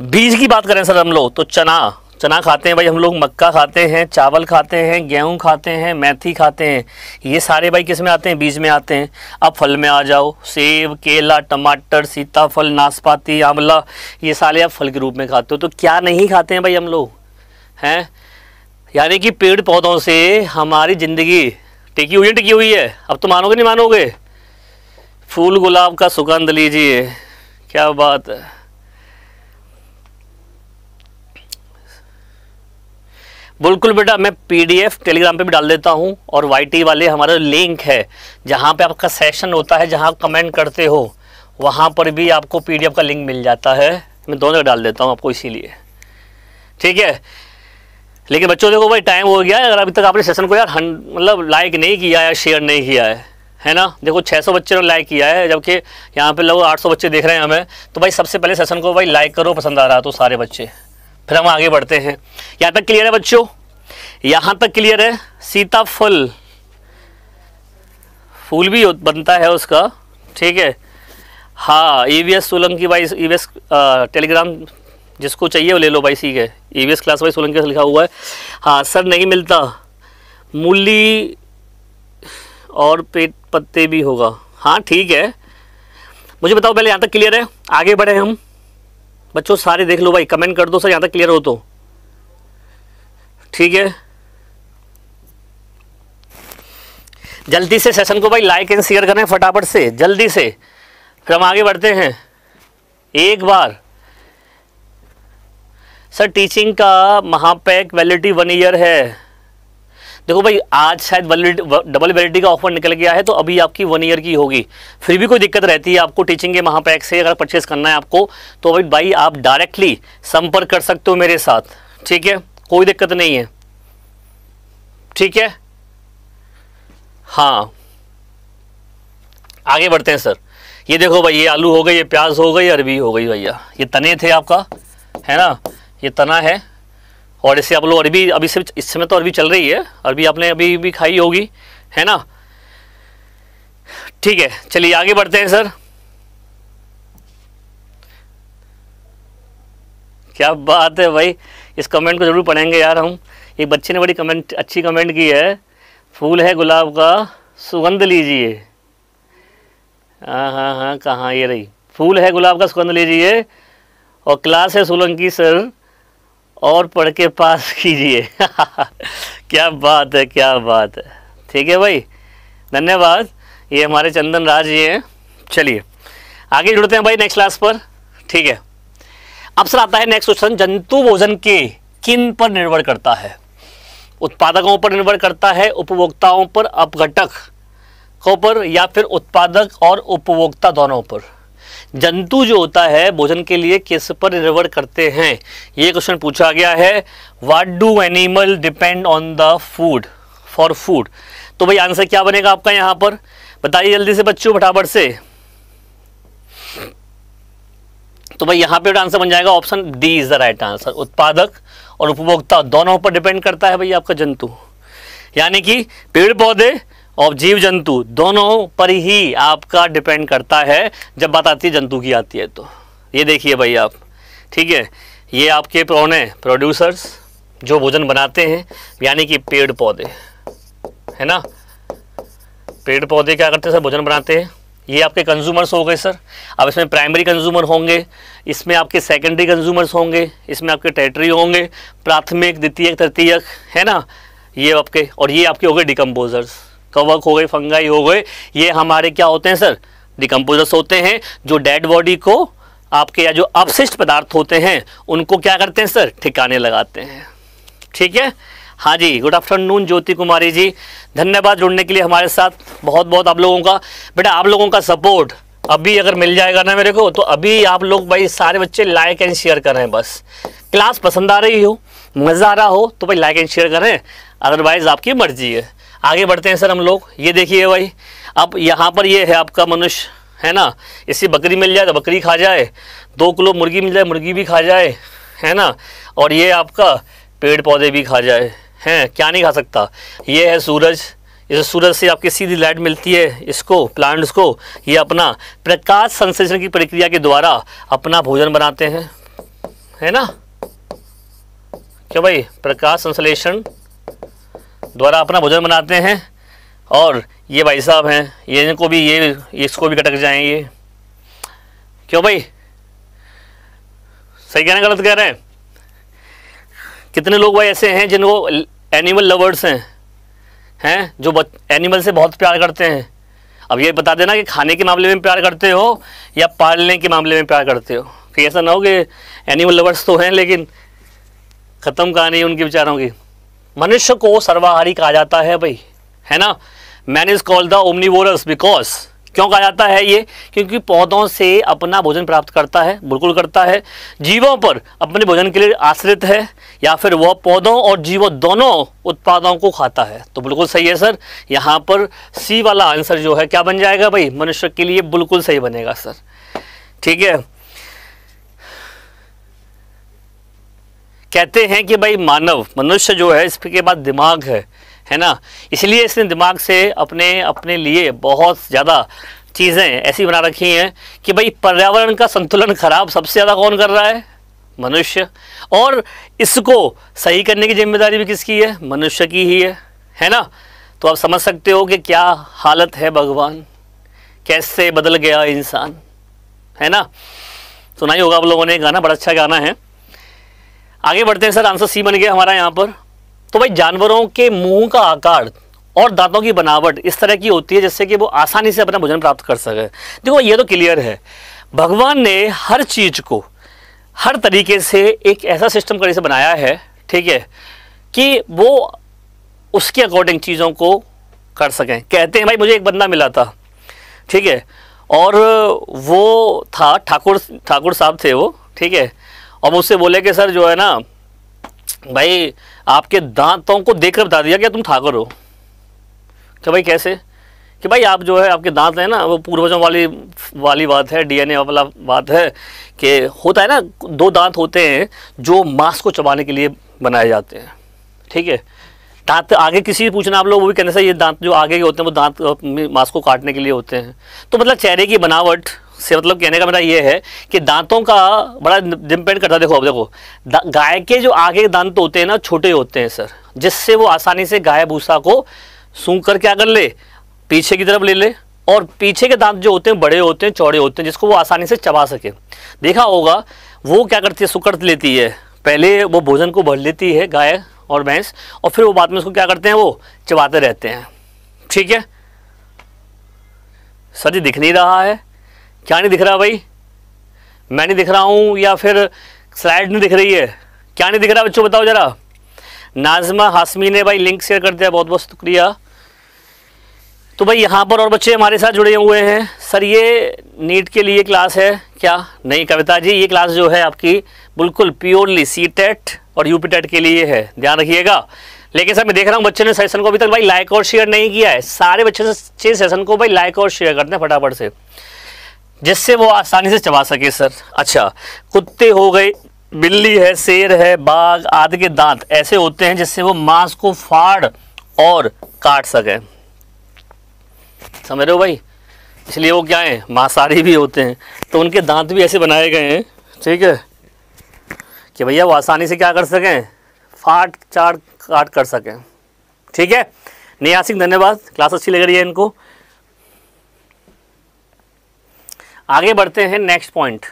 बीज की बात करें सर हम लोग तो चना चना खाते हैं भाई हम लोग मक्का खाते हैं चावल खाते हैं गेहूं खाते हैं मेथी खाते हैं ये सारे भाई किस में आते हैं बीज में आते हैं अब फल में आ जाओ सेब केला टमाटर सीताफल नाशपाती आंवला ये सारे आप फल के रूप में खाते हो तो क्या नहीं खाते हैं भाई हम लोग हैं यानी कि पेड़ पौधों से हमारी ज़िंदगी टिकी हुई टिकी हुई है अब तो मानोगे नहीं मानोगे फूल गुलाब का सुगंध लीजिए क्या बात है बिल्कुल बेटा मैं पीडीएफ टेलीग्राम पे भी डाल देता हूँ और वाईटी वाले हमारा लिंक है जहाँ पे आपका सेशन होता है जहाँ आप कमेंट करते हो वहाँ पर भी आपको पीडीएफ का लिंक मिल जाता है मैं दोनों डाल देता हूँ आपको इसीलिए ठीक है लेकिन बच्चों देखो भाई टाइम हो गया है अगर अभी तक आपने सेशन को यार मतलब लाइक नहीं किया या शेयर नहीं किया है है ना देखो 600 बच्चों ने लाइक किया है जबकि यहाँ पे लोग 800 बच्चे देख रहे हैं हमें तो भाई सबसे पहले सेशन को भाई लाइक करो पसंद आ रहा है तो सारे बच्चे फिर हम आगे बढ़ते हैं यहाँ तक क्लियर है बच्चों यहाँ तक क्लियर है सीताफल फूल भी बनता है उसका ठीक है हाँ E V S Solanki wise E V S Telegram जिसको चाहिए वो ले लो भाई सीख है E V S class wise Solanki लिखा हुआ है हाँ सर नहीं मिलता मूली और पेट पत्ते भी होगा हाँ ठीक है मुझे बताओ पहले यहाँ तक क्लियर है आगे बढ़े हम बच्चों सारे देख लो भाई कमेंट कर दो सर यहाँ तक क्लियर हो तो ठीक है जल्दी से सेशन को भाई लाइक एंड शेयर करें फटाफट से जल्दी से फिर हम आगे बढ़ते हैं एक बार सर टीचिंग का महापैक वैलिडिटी वन ईयर है देखो भाई आज शायद डबल वैलिडिटी का ऑफर निकल गया है तो अभी आपकी वन ईयर की होगी फिर भी कोई दिक्कत रहती है आपको टीचिंग के महापैक से अगर परचेस करना है आपको तो भाई भाई आप डायरेक्टली संपर्क कर सकते हो मेरे साथ ठीक है कोई दिक्कत नहीं है ठीक है हाँ आगे बढ़ते हैं सर ये देखो भाई ये आलू हो गई ये प्याज हो गई अरबी हो गई भैया ये तने थे आपका है ना ये तना है और ऐसे आप लोग अरबी अभी से इस समय तो अरबी चल रही है अरबी आपने अभी भी खाई होगी है ना ठीक है चलिए आगे बढ़ते हैं सर क्या बात है भाई इस कमेंट को ज़रूर पढ़ेंगे यार हम एक बच्चे ने बड़ी कमेंट अच्छी कमेंट की है फूल है गुलाब का सुगंध लीजिए हाँ हाँ हाँ कहाँ ये रही फूल है गुलाब का सुगंध लीजिए और क्लास है सोलंकी सर और पढ़ के पास कीजिए क्या बात है क्या बात है ठीक है भाई धन्यवाद ये हमारे चंदन राज जी हैं चलिए आगे जुड़ते हैं भाई नेक्स्ट क्लास पर ठीक है अब सर आता है नेक्स्ट क्वेश्चन जंतु भोजन के किन पर निर्भर करता है उत्पादकों पर निर्भर करता है उपभोक्ताओं पर अपघटकों पर या फिर उत्पादक और उपभोक्ता दोनों पर जंतु जो होता है भोजन के लिए किस पर निर्भर करते हैं ये क्वेश्चन पूछा गया है what do animal depend on the food for food तो भाई आंसर क्या बनेगा आपका यहां पर बताइए जल्दी से बच्चों फटाफट से तो भाई यहां पर आंसर बन जाएगा option D is the right answer उत्पादक और उपभोक्ता दोनों पर डिपेंड करता है भाई आपका जंतु यानी कि पेड़ पौधे और जीव जंतु दोनों पर ही आपका डिपेंड करता है जब बात आती है जंतु की आती है तो ये देखिए भाई आप ठीक है ये आपके कौन है प्रोड्यूसर्स जो भोजन बनाते हैं यानी कि पेड़ पौधे है ना पेड़ पौधे क्या करते हैं सर भोजन बनाते हैं ये आपके कंज्यूमर्स हो गए सर अब इसमें प्राइमरी कंज्यूमर होंगे इसमें आपके सेकेंडरी कंज्यूमर्स होंगे इसमें आपके टेरिटरी होंगे प्राथमिक द्वितीयक तृतीयक है ना ये आपके और ये आपके हो गए डिकम्पोजर्स कवक हो गए फंगाई हो गए ये हमारे क्या होते हैं सर डिकम्पोजर्स होते हैं जो डेड बॉडी को आपके या जो अपशिष्ट पदार्थ होते हैं उनको क्या करते हैं सर ठिकाने लगाते हैं ठीक है हाँ जी गुड आफ्टरनून ज्योति कुमारी जी धन्यवाद जुड़ने के लिए हमारे साथ बहुत बहुत आप लोगों का बेटा आप लोगों का सपोर्ट अभी अगर मिल जाएगा ना मेरे को तो अभी आप लोग भाई सारे बच्चे लाइक एंड शेयर कर रहे हैं बस क्लास पसंद आ रही हो मज़ा आ रहा हो तो भाई लाइक एंड शेयर करें अदरवाइज़ आपकी मर्जी है आगे बढ़ते हैं सर हम लोग ये देखिए भाई अब यहाँ पर ये है आपका मनुष्य है ना इससे बकरी मिल जाए तो बकरी खा जाए दो किलो मुर्गी मिल जाए मुर्गी भी खा जाए है ना और ये आपका पेड़ पौधे भी खा जाए हैं क्या नहीं खा सकता ये है सूरज इस सूरज से आपकी सीधी लाइट मिलती है इसको प्लांट्स को ये अपना प्रकाश संश्लेषण की प्रक्रिया के द्वारा अपना भोजन बनाते हैं है ना क्या भाई प्रकाश संश्लेषण द्वारा अपना भोजन बनाते हैं और ये भाई साहब हैं ये इनको भी ये इसको भी कटक जाएं ये क्यों भाई सही कह रहे हैं गलत कह रहे हैं कितने लोग भाई ऐसे हैं जिनको एनिमल लवर्स हैं हैं जो एनिमल से बहुत प्यार करते हैं अब ये बता देना कि खाने के मामले में प्यार करते हो या पालने के मामले में प्यार करते हो कि ऐसा ना हो कि एनिमल लवर्स तो हैं लेकिन ख़त्म कहानी उनके विचारों की मनुष्य को सर्वाहारी कहा जाता है भाई है ना man is called the omnivorous because क्यों कहा जाता है ये क्योंकि पौधों से अपना भोजन प्राप्त करता है बिल्कुल करता है जीवों पर अपने भोजन के लिए आश्रित है या फिर वह पौधों और जीवों दोनों उत्पादों को खाता है तो बिल्कुल सही है सर यहाँ पर सी वाला आंसर जो है क्या बन जाएगा भाई मनुष्य के लिए बिल्कुल सही बनेगा सर ठीक है कहते हैं कि भाई मानव मनुष्य जो है इसके बाद दिमाग है है ना इसलिए इसने दिमाग से अपने अपने लिए बहुत ज़्यादा चीज़ें ऐसी बना रखी हैं कि भाई पर्यावरण का संतुलन ख़राब सबसे ज़्यादा कौन कर रहा है मनुष्य और इसको सही करने की जिम्मेदारी भी किसकी है मनुष्य की ही है है ना तो आप समझ सकते हो कि क्या हालत है भगवान कैसे बदल गया इंसान है ना सुना ही होगा आप लोगों ने गाना बड़ा अच्छा गाना है आगे बढ़ते हैं सर आंसर सी बन गया हमारा यहाँ पर तो भाई जानवरों के मुंह का आकार और दांतों की बनावट इस तरह की होती है जिससे कि वो आसानी से अपना भोजन प्राप्त कर सके देखो ये तो क्लियर है भगवान ने हर चीज़ को हर तरीके से एक ऐसा सिस्टम करने से बनाया है ठीक है कि वो उसके अकॉर्डिंग चीज़ों को कर सकें कहते हैं भाई मुझे एक बंदा मिला था ठीक है और वो था ठाकुर ठाकुर साहब थे वो ठीक है और मुझसे बोले कि सर जो है ना भाई आपके दांतों को देखकर बता दिया क्या तुम ठाकुर हो क्या तो भाई कैसे कि भाई आप जो है आपके दांत हैं ना वो पूर्वजों वाली वाली बात है डीएनए वाला बात है कि होता है ना दो दांत होते हैं जो मांस को चबाने के लिए बनाए जाते हैं ठीक है दांत आगे किसी भी पूछना आप लोग वो भी कहने से ये दांत जो आगे के होते हैं वो दांत मांस को काटने के लिए होते हैं तो मतलब चेहरे की बनावट से मतलब कहने का मेरा ये है कि दांतों का बड़ा डिपेंड करता है देखो अब देखो गाय के जो आगे दांत होते हैं ना छोटे होते हैं सर जिससे वो आसानी से गाय भूसा को सूंघ कर क्या कर ले पीछे की तरफ ले ले और पीछे के दांत जो होते हैं बड़े होते हैं चौड़े होते हैं जिसको वो आसानी से चबा सके देखा होगा वो क्या करती है सुकड़ लेती है पहले वो भोजन को भर लेती है गाय और भैंस और फिर वो बाद में उसको क्या करते हैं वो चबाते रहते हैं ठीक है सर जी दिख नहीं रहा है क्या नहीं दिख रहा भाई मैं नहीं दिख रहा हूँ या फिर स्लाइड नहीं दिख रही है क्या नहीं दिख रहा बच्चों बताओ ज़रा नाजमा हाशमी ने भाई लिंक शेयर कर दिया बहुत बहुत शुक्रिया तो भाई यहाँ पर और बच्चे हमारे साथ जुड़े हुए हैं सर ये नीट के लिए क्लास है क्या नहीं कविता जी ये क्लास जो है आपकी बिल्कुल प्योरली सी टेट और यू पी टेट के लिए है ध्यान रखिएगा लेकिन सर मैं देख रहा हूँ बच्चे ने सेशन को अभी तक भाई लाइक और शेयर नहीं किया है सारे बच्चे से सेशन को भाई लाइक और शेयर करते हैं फटाफट से जिससे वो आसानी से चबा सके सर अच्छा कुत्ते हो गए बिल्ली है शेर है बाघ आदि के दांत ऐसे होते हैं जिससे वो मांस को फाड़ और काट सके समझ रहे हो भाई इसलिए वो क्या है मांसाहारी भी होते हैं तो उनके दांत भी ऐसे बनाए गए हैं ठीक है कि भैया वो आसानी से क्या कर सकें फाट चाट काट कर सकें ठीक है नेहा सिंह धन्यवाद क्लास अच्छी लग रही है इनको आगे बढ़ते हैं नेक्स्ट पॉइंट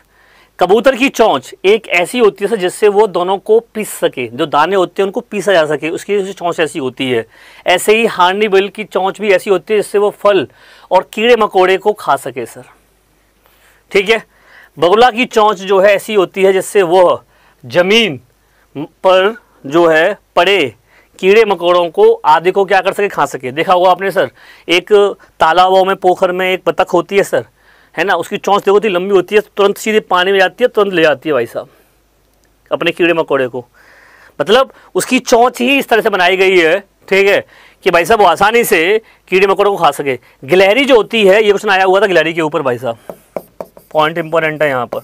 कबूतर की चौंच एक ऐसी होती है जिससे वो दोनों को पीस सके जो दाने होते हैं उनको पीसा जा सके उसकी चौंच ऐसी होती है ऐसे ही हांडी बिल की चौंच भी ऐसी होती है जिससे वो फल और कीड़े मकोड़े को खा सके सर ठीक है बगुला की चौंच जो है ऐसी होती है जिससे वह जमीन पर जो है पड़े कीड़े मकोड़ों को आदि को क्या कर सके खा सके देखा होगा आपने सर एक तालाबों में पोखर में एक बतख होती है सर है ना उसकी चौंच देखो थी लंबी होती है तो तुरंत सीधे पानी में जाती है तुरंत ले जाती है भाई साहब अपने कीड़े मकोड़े को मतलब उसकी चौंच ही इस तरह से बनाई गई है ठीक है कि भाई साहब वो आसानी से कीड़े मकोड़े को खा सके गिलहरी जो होती है ये क्वेश्चन आया हुआ था गिलहरी के ऊपर भाई साहब पॉइंट इंपॉर्टेंट है यहाँ पर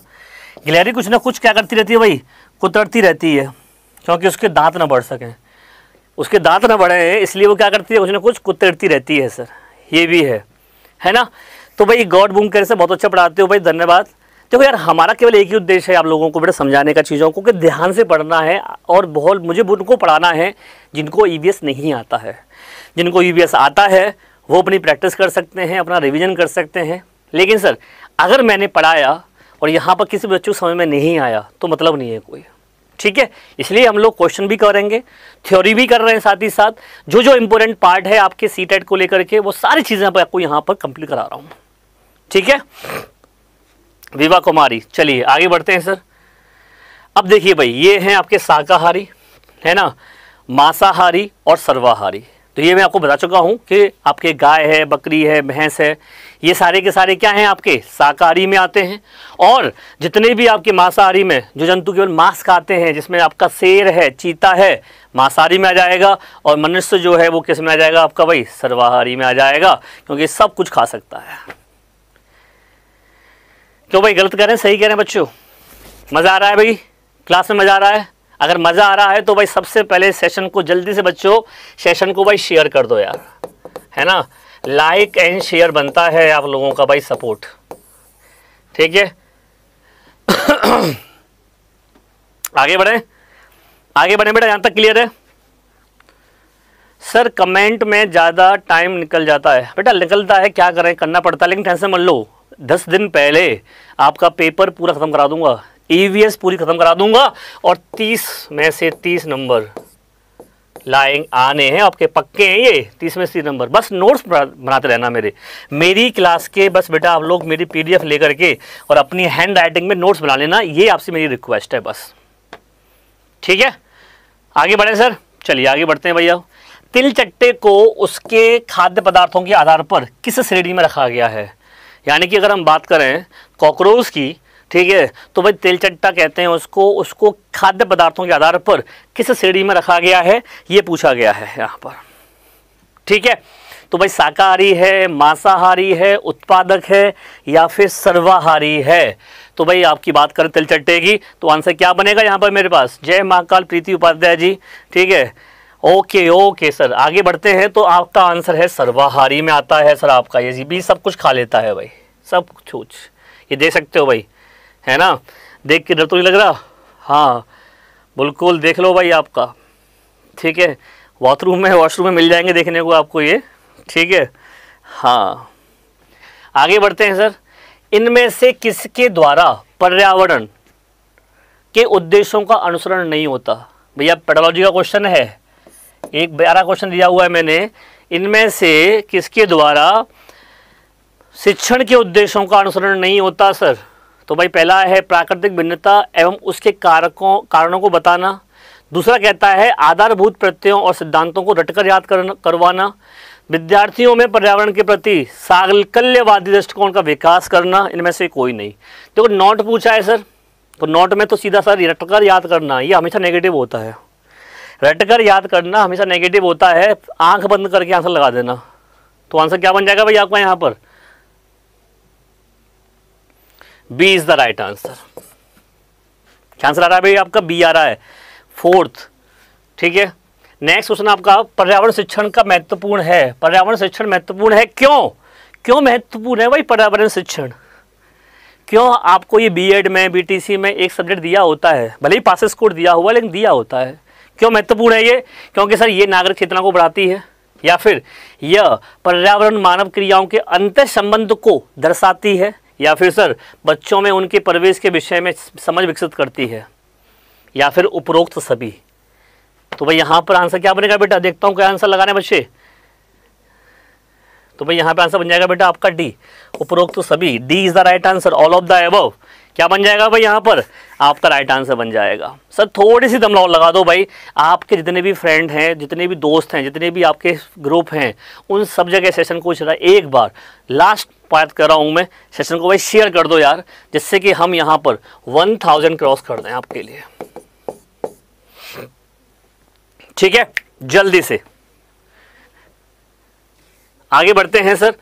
गिलहरी कुछ ना कुछ क्या करती रहती है भाई कुतरती रहती है क्योंकि उसके दांत ना बढ़ सकें उसके दांत ना बढ़े इसलिए वो क्या करती है कुछ ना कुछ कुतरती रहती है सर ये भी है है ना तो भाई गॉड बूम कैसे बहुत अच्छा पढ़ाते हो भाई धन्यवाद देखो यार हमारा केवल एक ही उद्देश्य है आप लोगों को बेटा समझाने का चीज़ों को कि ध्यान से पढ़ना है और बहुत मुझे उनको पढ़ाना है जिनको ई e नहीं आता है जिनको ई e आता है वो अपनी प्रैक्टिस कर सकते हैं अपना रिविज़न कर सकते हैं लेकिन सर अगर मैंने पढ़ाया और यहाँ पर किसी बच्चों को समझ में नहीं आया तो मतलब नहीं है कोई ठीक है इसलिए हम लोग क्वेश्चन भी करेंगे थ्योरी भी कर रहे हैं साथ ही साथ जो जो इंपॉर्टेंट पार्ट है आपके सी e को लेकर के वो सारी चीज़ें आपको यहाँ पर कंप्लीट करा रहा हूँ ठीक है विवा कुमारी चलिए आगे बढ़ते हैं सर अब देखिए भाई ये हैं आपके शाकाहारी है ना मांसाहारी और सर्वाहारी तो ये मैं आपको बता चुका हूँ कि आपके गाय है बकरी है भैंस है ये सारे के सारे क्या हैं आपके शाकाहारी में आते हैं और जितने भी आपके मांसाहारी में जो जंतु केवल मांस खाते हैं जिसमें आपका शेर है चीता है मांसाहारी में आ जाएगा और मनुष्य जो है वो किस में आ जाएगा आपका भाई सर्वाहारी में आ जाएगा क्योंकि सब कुछ खा सकता है क्यों भाई गलत रहे हैं सही कह रहे हैं बच्चों मज़ा आ रहा है भाई क्लास में मज़ा आ रहा है अगर मज़ा आ रहा है तो भाई सबसे पहले सेशन को जल्दी से बच्चों सेशन को भाई शेयर कर दो यार है ना लाइक एंड शेयर बनता है आप लोगों का भाई सपोर्ट ठीक है आगे बढ़े आगे बढ़े बेटा यहाँ तक क्लियर है सर कमेंट में ज़्यादा टाइम निकल जाता है बेटा निकलता है क्या करें करना पड़ता है लेकिन टेंशन मत लो दस दिन पहले आपका पेपर पूरा ख़त्म करा दूंगा ईवीएस e पूरी ख़त्म करा दूंगा और तीस में से तीस नंबर लाए आने हैं आपके पक्के हैं ये तीस में से तीस नंबर बस नोट्स बनाते रहना मेरे मेरी क्लास के बस बेटा आप लोग मेरी पी लेकर के और अपनी हैंड राइटिंग में नोट्स बना लेना ये आपसे मेरी रिक्वेस्ट है बस ठीक है आगे बढ़ें सर चलिए आगे बढ़ते हैं भैया तिल चट्टे को उसके खाद्य पदार्थों के आधार पर किस श्रेणी में रखा गया है यानी कि अगर हम बात करें कॉकरोच की ठीक है तो भाई तेलचट्टा कहते हैं उसको उसको खाद्य पदार्थों के आधार पर किस श्रेणी में रखा गया है ये पूछा गया है यहाँ पर ठीक है तो भाई शाकाहारी है मांसाहारी है उत्पादक है या फिर सर्वाहारी है तो भाई आपकी बात करें तिलचट्टे की तो आंसर क्या बनेगा यहाँ पर मेरे पास जय महाकाल प्रीति उपाध्याय जी ठीक है ओके ओके सर आगे बढ़ते हैं तो आपका आंसर है सर्वाहारी में आता है सर आपका ये जी भी सब कुछ खा लेता है भाई सब कुछ ये देख सकते हो भाई है ना देख के डर तो नहीं लग रहा हाँ बिल्कुल देख लो भाई आपका ठीक है वाथरूम में वॉशरूम में मिल जाएंगे देखने को आपको ये ठीक है हाँ आगे बढ़ते हैं सर इनमें से किसके द्वारा पर्यावरण के उद्देश्यों का अनुसरण नहीं होता भैया पेडोलॉजी का क्वेश्चन है एक बारह क्वेश्चन दिया हुआ है मैंने इनमें से किसके द्वारा शिक्षण के उद्देश्यों का अनुसरण नहीं होता सर तो भाई पहला है प्राकृतिक भिन्नता एवं उसके कारकों कारणों को बताना दूसरा कहता है आधारभूत प्रत्ययों और सिद्धांतों को रटकर याद कर, करवाना विद्यार्थियों में पर्यावरण के प्रति साकल्यवादी दृष्टिकोण का विकास करना इनमें से कोई नहीं देखो तो नोट पूछा है सर तो नोट में तो सीधा सर रटकर याद करना ये हमेशा नेगेटिव होता है रटकर याद करना हमेशा नेगेटिव होता है आंख बंद करके आंसर लगा देना तो आंसर क्या बन जाएगा भाई आपका यहाँ पर B is the right answer क्या आंसर आ रहा है भाई आपका बी आ रहा है फोर्थ ठीक है नेक्स्ट क्वेश्चन आपका पर्यावरण शिक्षण का महत्वपूर्ण है पर्यावरण शिक्षण महत्वपूर्ण है क्यों क्यों महत्वपूर्ण है भाई पर्यावरण शिक्षण क्यों आपको ये बीएड में बीटीसी में एक सब्जेक्ट दिया होता है भले ही पास स्कोर दिया हुआ लेकिन दिया होता है क्यों महत्वपूर्ण है ये क्योंकि सर ये नागरिक चेतना को बढ़ाती है या फिर यह पर्यावरण मानव क्रियाओं के अंतर संबंध को दर्शाती है या फिर सर बच्चों में उनके प्रवेश के विषय में समझ विकसित करती है या फिर उपरोक्त सभी तो भाई यहां पर आंसर क्या बनेगा बेटा देखता हूं क्या आंसर लगाने बच्चे तो भाई यहां पर आंसर बन जाएगा बेटा आपका डी उपरोक्त सभी D is the right answer all of the above क्या बन जाएगा भाई यहाँ पर आपका राइट आंसर बन जाएगा सर थोड़ी सी दम लगा दो भाई आपके जितने भी फ्रेंड हैं जितने भी दोस्त हैं जितने भी आपके ग्रुप हैं उन सब जगह सेशन को चला एक बार लास्ट बात कर रहा हूँ मैं सेशन को भाई शेयर कर दो यार जिससे कि हम यहाँ पर वन थाउजेंड क्रॉस कर दें आपके लिए ठीक है जल्दी से आगे बढ़ते हैं सर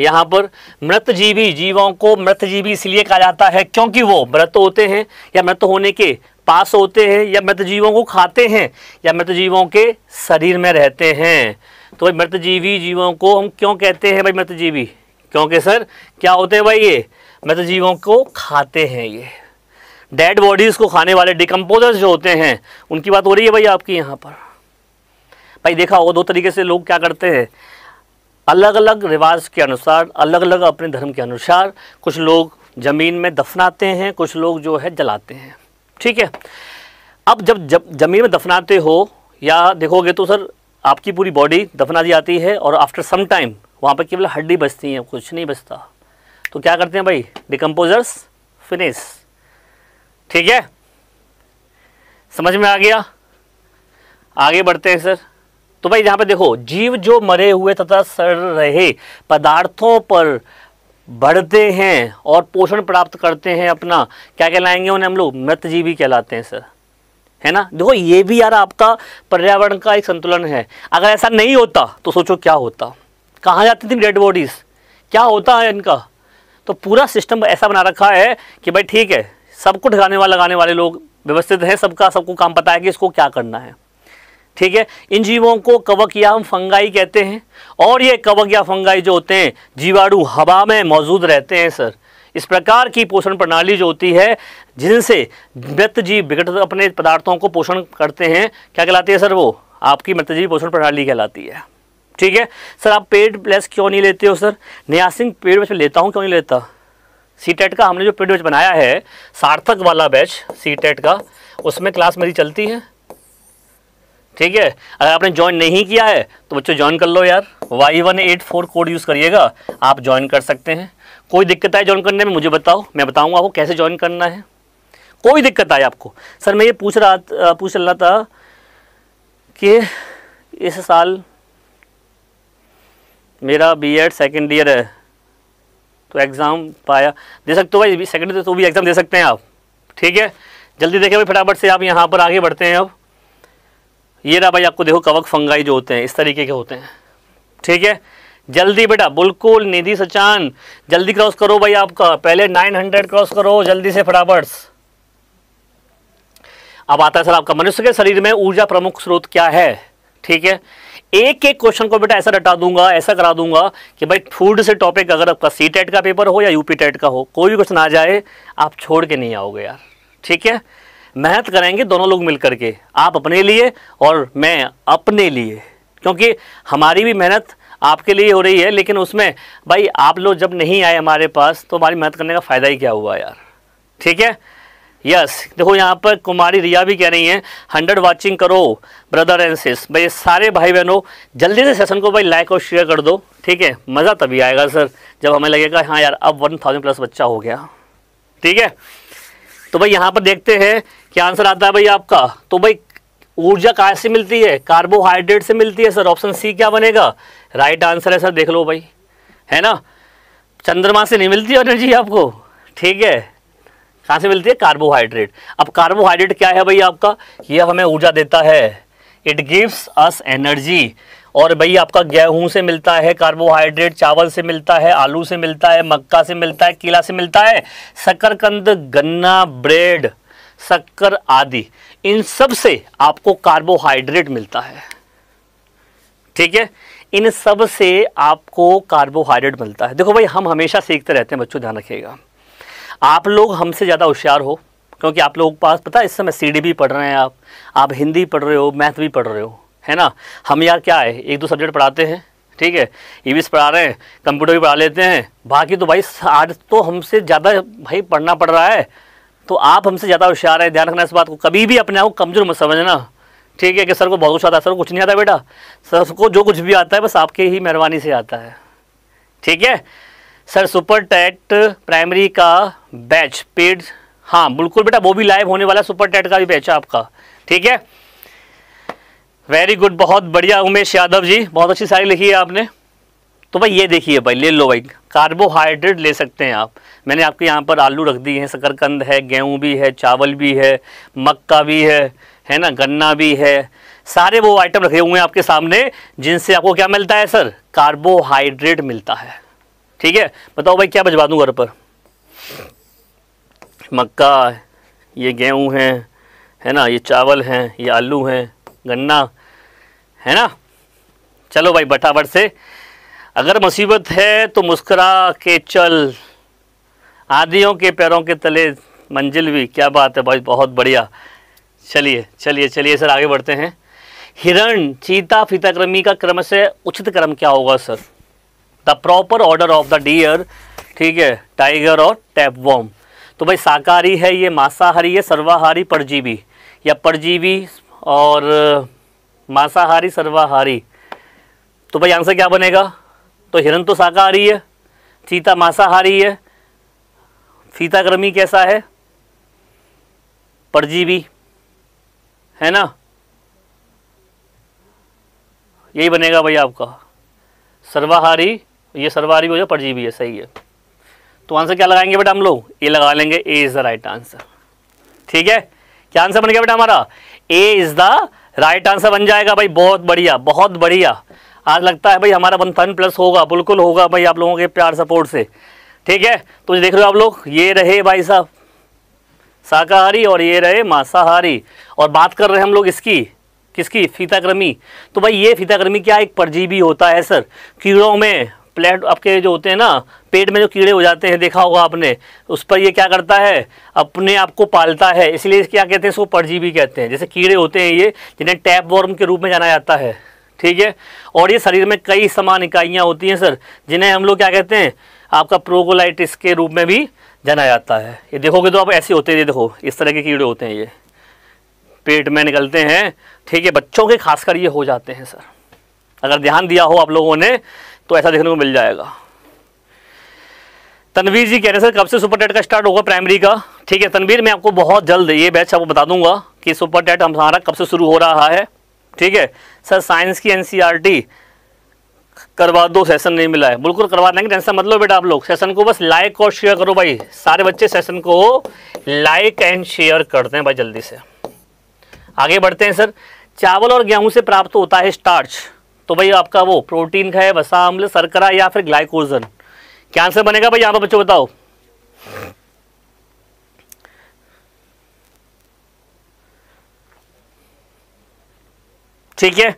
यहाँ पर मृतजीवी जीवों को मृतजीवी इसलिए कहा जाता है क्योंकि वो मृत होते हैं या मृत होने के पास होते हैं या मृत जीवों को खाते हैं या मृत जीवों के शरीर में रहते हैं तो भाई मृतजीवी जीवों को हम क्यों कहते हैं भाई मृतजीवी क्योंकि सर क्या होते हैं भाई ये मृत जीवों को खाते हैं ये डेड बॉडीज़ को खाने वाले डिकम्पोजर्स जो होते हैं उनकी बात हो रही है भाई आपकी यहाँ पर भाई देखा हो दो तरीके से लोग क्या करते हैं अलग अलग रिवाज के अनुसार अलग अलग अपने धर्म के अनुसार कुछ लोग ज़मीन में दफनाते हैं कुछ लोग जो है जलाते हैं ठीक है अब जब जब ज़मीन में दफनाते हो या देखोगे तो सर आपकी पूरी बॉडी दफना दी जाती है और आफ्टर सम टाइम वहाँ पर केवल हड्डी बचती हैं कुछ नहीं बचता तो क्या करते हैं भाई डिकम्पोजर्स फिनिश ठीक है समझ में आ गया आगे बढ़ते हैं सर तो भाई यहाँ पे देखो जीव जो मरे हुए तथा सड़ रहे पदार्थों पर बढ़ते हैं और पोषण प्राप्त करते हैं अपना क्या कहलाएंगे उन्हें हम लोग जीवी कहलाते हैं सर है ना देखो ये भी यार आपका पर्यावरण का एक संतुलन है अगर ऐसा नहीं होता तो सोचो क्या होता कहाँ जाती थी डेड बॉडीज़ क्या होता है इनका तो पूरा सिस्टम ऐसा बना रखा है कि भाई ठीक है सबको ठिकाने वाले लगाने वाले लोग व्यवस्थित हैं सबका सबको काम पता है कि इसको क्या करना है ठीक है इन जीवों को कवक या हम फंगाई कहते हैं और ये कवक या फंगाई जो होते हैं जीवाणु हवा में मौजूद रहते हैं सर इस प्रकार की पोषण प्रणाली जो होती है जिनसे मृत जीव विघटित अपने पदार्थों को पोषण करते हैं क्या कहलाती है सर वो आपकी जीव पोषण प्रणाली कहलाती है ठीक है सर आप पेड प्लस क्यों नहीं लेते हो सर न्यासिंग पेड बच लेता हूँ क्यों नहीं लेता सी टेट e का हमने जो पेड बच बनाया है सार्थक वाला बैच सी टेट e का उसमें क्लास मेरी चलती है ठीक है अगर आपने ज्वाइन नहीं किया है तो बच्चों ज्वाइन कर लो यार Y one eight four code use करिएगा आप ज्वाइन कर सकते हैं कोई दिक्कत आए ज्वाइन करने में मुझे बताओ मैं बताऊँगा आपको कैसे ज्वाइन करना है कोई दिक्कत आए आपको सर मैं ये पूछ रहा पूछ रहा था कि इस साल मेरा बी एड सेकेंड ईयर है तो एग्ज़ाम पाया दे सकते हो भाई सेकेंड तो भी एग्ज़ाम दे सकते हैं आप ठीक है जल्दी देखें भाई फटाफट से आप यहाँ पर आगे बढ़ते हैं अब ये रहा भाई आपको देखो कवक फंगाई जो होते हैं इस तरीके के होते हैं ठीक है जल्दी बेटा बिल्कुल निधि सचान जल्दी क्रॉस करो भाई आपका पहले 900 क्रॉस करो जल्दी से फटाफट अब आता है सर आपका मनुष्य के शरीर में ऊर्जा प्रमुख स्रोत क्या है ठीक है एक एक क्वेश्चन को बेटा ऐसा रटा दूंगा ऐसा करा दूंगा कि भाई फूड से टॉपिक अगर आपका सी टेट का पेपर हो या यूपी टेट का हो कोई भी क्वेश्चन आ जाए आप छोड़ के नहीं आओगे यार ठीक है मेहनत करेंगे दोनों लोग मिल के आप अपने लिए और मैं अपने लिए क्योंकि हमारी भी मेहनत आपके लिए हो रही है लेकिन उसमें भाई आप लोग जब नहीं आए हमारे पास तो हमारी मेहनत करने का फ़ायदा ही क्या हुआ यार ठीक है यस देखो यहाँ पर कुमारी रिया भी कह रही हैं हंड्रेड वाचिंग करो ब्रदर एंड सिस भाई सारे भाई बहनों जल्दी से सेशन को भाई लाइक और शेयर कर दो ठीक है मज़ा तभी आएगा सर जब हमें लगेगा हाँ यार अब वन थाउजेंड प्लस बच्चा हो गया ठीक है तो भाई यहाँ पर देखते हैं क्या आंसर आता है भाई आपका तो भाई ऊर्जा कहाँ से मिलती है कार्बोहाइड्रेट से मिलती है सर ऑप्शन सी क्या बनेगा राइट आंसर है सर देख लो भाई है ना चंद्रमा से नहीं मिलती एनर्जी आपको ठीक है कहाँ से मिलती है कार्बोहाइड्रेट अब कार्बोहाइड्रेट क्या है भाई आपका ये हमें ऊर्जा देता है इट गिव्स अस एनर्जी और भाई आपका गेहूं से मिलता है कार्बोहाइड्रेट चावल से मिलता है आलू से मिलता है मक्का से मिलता है केला से मिलता है शकरकंद गन्ना ब्रेड शक्कर आदि इन सब से आपको कार्बोहाइड्रेट मिलता है ठीक है इन सब से आपको कार्बोहाइड्रेट मिलता है देखो भाई हम हमेशा सीखते रहते हैं बच्चों ध्यान रखिएगा आप लोग हमसे ज़्यादा होशियार हो क्योंकि आप लोगों के पास पता है इस समय सी डी भी पढ़ रहे हैं आप आप हिंदी पढ़ रहे हो मैथ भी पढ़ रहे हो है ना हम यार क्या है एक दो सब्जेक्ट पढ़ाते हैं ठीक है ई पढ़ा रहे हैं कंप्यूटर भी पढ़ा लेते हैं बाकी तो भाई आज तो हमसे ज़्यादा भाई पढ़ना पड़ रहा है तो आप हमसे ज़्यादा होशियार है ध्यान रखना इस बात को कभी भी अपने आप को कमज़ोर मत समझना ठीक है कि सर को बहुत कुछ आता है सर कुछ नहीं आता बेटा सर को जो कुछ भी आता है बस आपके ही मेहरबानी से आता है ठीक है सर सुपर टेट प्राइमरी का बैच पेड हाँ बिल्कुल बेटा वो भी लाइव होने वाला सुपर टेट का भी बैच है आपका ठीक है वेरी गुड बहुत बढ़िया उमेश यादव जी बहुत अच्छी साड़ी लिखी है आपने तो भाई ये देखिए भाई ले लो भाई कार्बोहाइड्रेट ले सकते हैं आप मैंने आपके यहाँ पर आलू रख दिए हैं शकरकंद है गेहूँ भी है चावल भी है मक्का भी है है ना गन्ना भी है सारे वो आइटम रखे हुए हैं आपके सामने जिनसे आपको क्या मिलता है सर कार्बोहाइड्रेट मिलता है ठीक है बताओ भाई क्या भजवा दूँ घर पर मक्का ये गेहूँ है है ना ये चावल हैं ये आलू हैं गन्ना है ना चलो भाई बटाबट से अगर मुसीबत है तो मुस्करा के चल आदियों के पैरों के तले मंजिल भी क्या बात है भाई बहुत बढ़िया चलिए चलिए चलिए सर आगे बढ़ते हैं हिरण चीता फीताक्रमी का क्रम से उचित क्रम क्या होगा sir the proper order of the deer ठीक है टाइगर और टैप वॉम तो भाई शाकाहारी है ये मांसाहारी है सर्वाहारी परजीवी या परजीवी और मांसाहारी सर्वाहारी तो भाई आंसर क्या बनेगा तो हिरन तो शाकाहारी है चीता मांसाहारी है फीताक्रमी कैसा है परजीवी है ना यही बनेगा भाई आपका सर्वाहारी ये सर्वाहारी हो जाए परजीवी है सही है तो आंसर क्या लगाएंगे बेटा हम लोग ए लगा लेंगे A is the right answer ठीक है क्या आंसर बन गया बेटा हमारा A is the right answer बन जाएगा भाई बहुत बढ़िया बहुत बढ़िया आज लगता है भाई हमारा वन थाउजेंड प्लस होगा बिल्कुल होगा भाई आप लोगों के प्यार सपोर्ट से ठीक है तो देख रहे हो आप लोग ये रहे भाई साहब शाकाहारी और ये रहे मांसाहारी और बात कर रहे हैं हम लोग इसकी किसकी फीताकृमी तो भाई ये फीताकृमी क्या एक परजीवी होता है सर कीड़ों में प्लेट आपके जो होते हैं ना पेट में जो कीड़े हो जाते हैं देखा होगा आपने उस पर ये क्या करता है अपने आप को पालता है इसलिए क्या कहते हैं इसको परजीवी कहते हैं जैसे कीड़े होते हैं ये जिन्हें टैप वॉर्म के रूप में जाना जाता है ठीक है और ये शरीर में कई समान इकाइयाँ होती हैं सर जिन्हें हम लोग क्या कहते हैं आपका प्रोगोलाइटिस के रूप में भी जाना जाता है ये देखोगे तो आप ऐसे होते हैं ये देखो इस तरह के कीड़े होते हैं ये पेट में निकलते हैं ठीक है बच्चों के खासकर ये हो जाते हैं सर अगर ध्यान दिया हो आप लोगों ने तो ऐसा देखने को मिल जाएगा तनवीर जी कह रहे हैं सर कब से सुपर टेट का स्टार्ट होगा प्राइमरी का ठीक है तनवीर मैं आपको बहुत जल्द ये बैच आपको बता दूंगा कि सुपर टेट हमारा कब से शुरू हो रहा है ठीक है सर साइंस की एनसीईआरटी करवा दो सेशन नहीं मिला है बिल्कुल करवा देंगे टेंशन मत लो बेटा आप लोग सेशन को बस लाइक और शेयर करो भाई सारे बच्चे सेशन को लाइक एंड शेयर करते हैं भाई जल्दी से आगे बढ़ते हैं सर चावल और गेहूं से प्राप्त होता है स्टार्च तो भाई आपका वो प्रोटीन का है वसा अम्ल सरकरा या फिर ग्लाइकोजन क्या आंसर बनेगा भाई यहां पर बच्चों बताओ ठीक है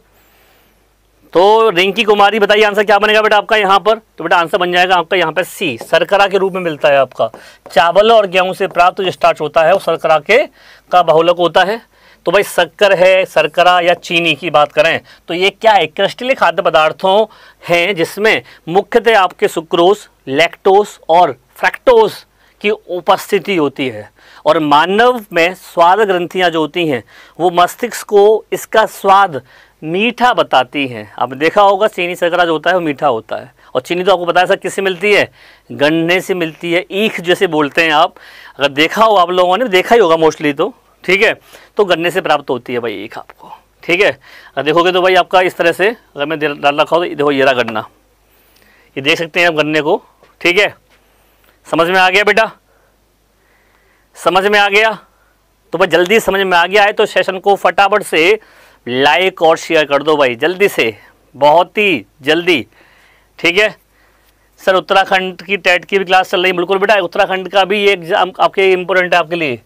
तो रिंकी कुमारी बताइए आंसर क्या बनेगा बेटा आपका यहाँ पर तो बेटा आंसर बन जाएगा आपका यहाँ पर सी सरकरा के रूप में मिलता है आपका चावल और गेहूं से प्राप्त जो स्टार्च होता है वो सरकरा के का बहुलक होता है तो भाई शक्कर है सरकरा या चीनी की बात करें तो ये क्या है क्रिस्टली खाद्य पदार्थों हैं जिसमें मुख्यतः आपके सुक्रोस लैक्टोस और फ्रैक्टोस की उपस्थिति होती है और मानव में स्वाद ग्रंथियाँ जो होती हैं वो मस्तिष्क को इसका स्वाद मीठा बताती हैं अब देखा होगा चीनी शर्करा जो होता है वो मीठा होता है और चीनी तो आपको बताया सर किससे मिलती है गन्ने से मिलती है ईख जैसे बोलते हैं आप अगर देखा हो आप लोगों ने देखा ही होगा मोस्टली तो ठीक है तो गन्ने से प्राप्त होती है भाई एक आपको ठीक है देखोगे तो भाई आपका इस तरह से अगर मैं डाल रखा हो तो देखो ये रहा गन्ना ये देख सकते हैं आप गन्ने को ठीक है समझ में आ गया बेटा समझ में आ गया तो भाई जल्दी समझ में आ गया है तो सेशन को फटाफट से लाइक और शेयर कर दो भाई जल्दी से बहुत ही जल्दी ठीक है सर उत्तराखंड की टेट की भी क्लास चल रही है बिल्कुल बेटा उत्तराखंड का भी ये एग्जाम आपके इम्पोर्टेंट है आपके लिए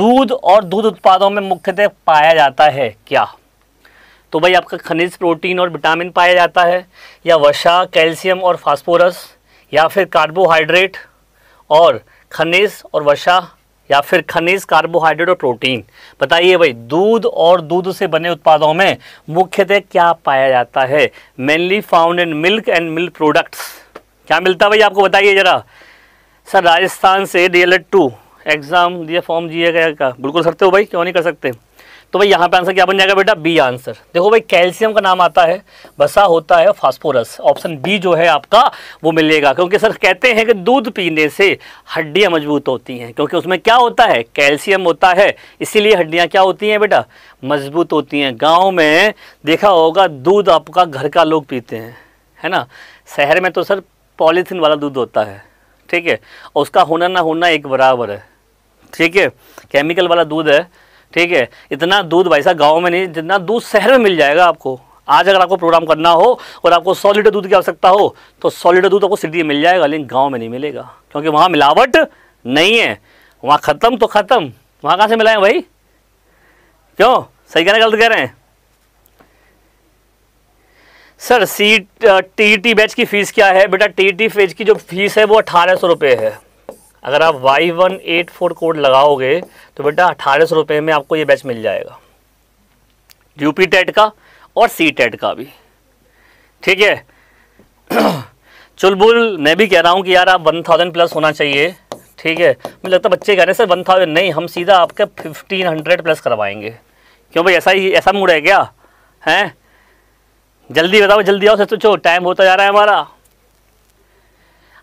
दूध और दूध उत्पादों में मुख्यतः पाया जाता है क्या तो भाई आपका खनिज प्रोटीन और विटामिन पाया जाता है या वसा कैल्शियम और फास्फोरस या फिर कार्बोहाइड्रेट और खनिज और वसा या फिर खनिज कार्बोहाइड्रेट और प्रोटीन बताइए भाई दूध और दूध से बने उत्पादों में मुख्यतः क्या पाया जाता है mainly found in milk and milk products क्या मिलता है भाई आपको बताइए ज़रा सर राजस्थान से D El Ed two exam दिया फॉर्म जी गया का बिल्कुल सकते हो भाई क्यों नहीं कर सकते तो भाई यहाँ पे आंसर क्या बन जाएगा बेटा बी आंसर देखो भाई कैल्शियम का नाम आता है बसा होता है फास्फोरस ऑप्शन बी जो है आपका वो मिलेगा क्योंकि सर कहते हैं कि दूध पीने से हड्डियाँ मजबूत होती हैं क्योंकि उसमें क्या होता है कैल्शियम होता है इसीलिए हड्डियाँ क्या होती हैं बेटा मजबूत होती हैं गाँव में देखा होगा दूध आपका घर का लोग पीते हैं है ना शहर में तो सर पॉलीथीन वाला दूध होता है ठीक है और उसका होना ना होना एक बराबर है ठीक है केमिकल वाला दूध है ठीक है इतना दूध भाई साहब गाँव में नहीं जितना दूध शहर में मिल जाएगा आपको आज अगर आपको प्रोग्राम करना हो और आपको सौ लीटर दूध की आवश्यकता हो तो सौ लीटर दूध आपको सिटी में मिल जाएगा लेकिन गाँव में नहीं मिलेगा क्योंकि वहाँ मिलावट नहीं है वहाँ ख़त्म तो ख़त्म वहाँ कहाँ से मिलाएं भाई क्यों सही कह हैं गलत कह रहे हैं sir C T T batch की फ़ीस क्या है बेटा टी टी बैच की जो फीस है वो अठारह सौ रुपये है अगर आप Y one eight four code लगाओगे तो बेटा अठारह सौ रुपये में आपको ये बैच मिल जाएगा यूपी टेट e का और सी टेट e का भी ठीक है चुलबुल मैं भी कह रहा हूँ कि यार आप वन थाउजेंड प्लस होना चाहिए ठीक है मुझे लगता है बच्चे कह रहे हैं सर वन थाउजेंड नहीं हम सीधा आपके फिफ्टीन हंड्रेड प्लस करवाएंगे क्यों भाई ऐसा ही ऐसा मूड है क्या हैं जल्दी बताओ जल्दी आओ सोचो टाइम होता जा रहा है हमारा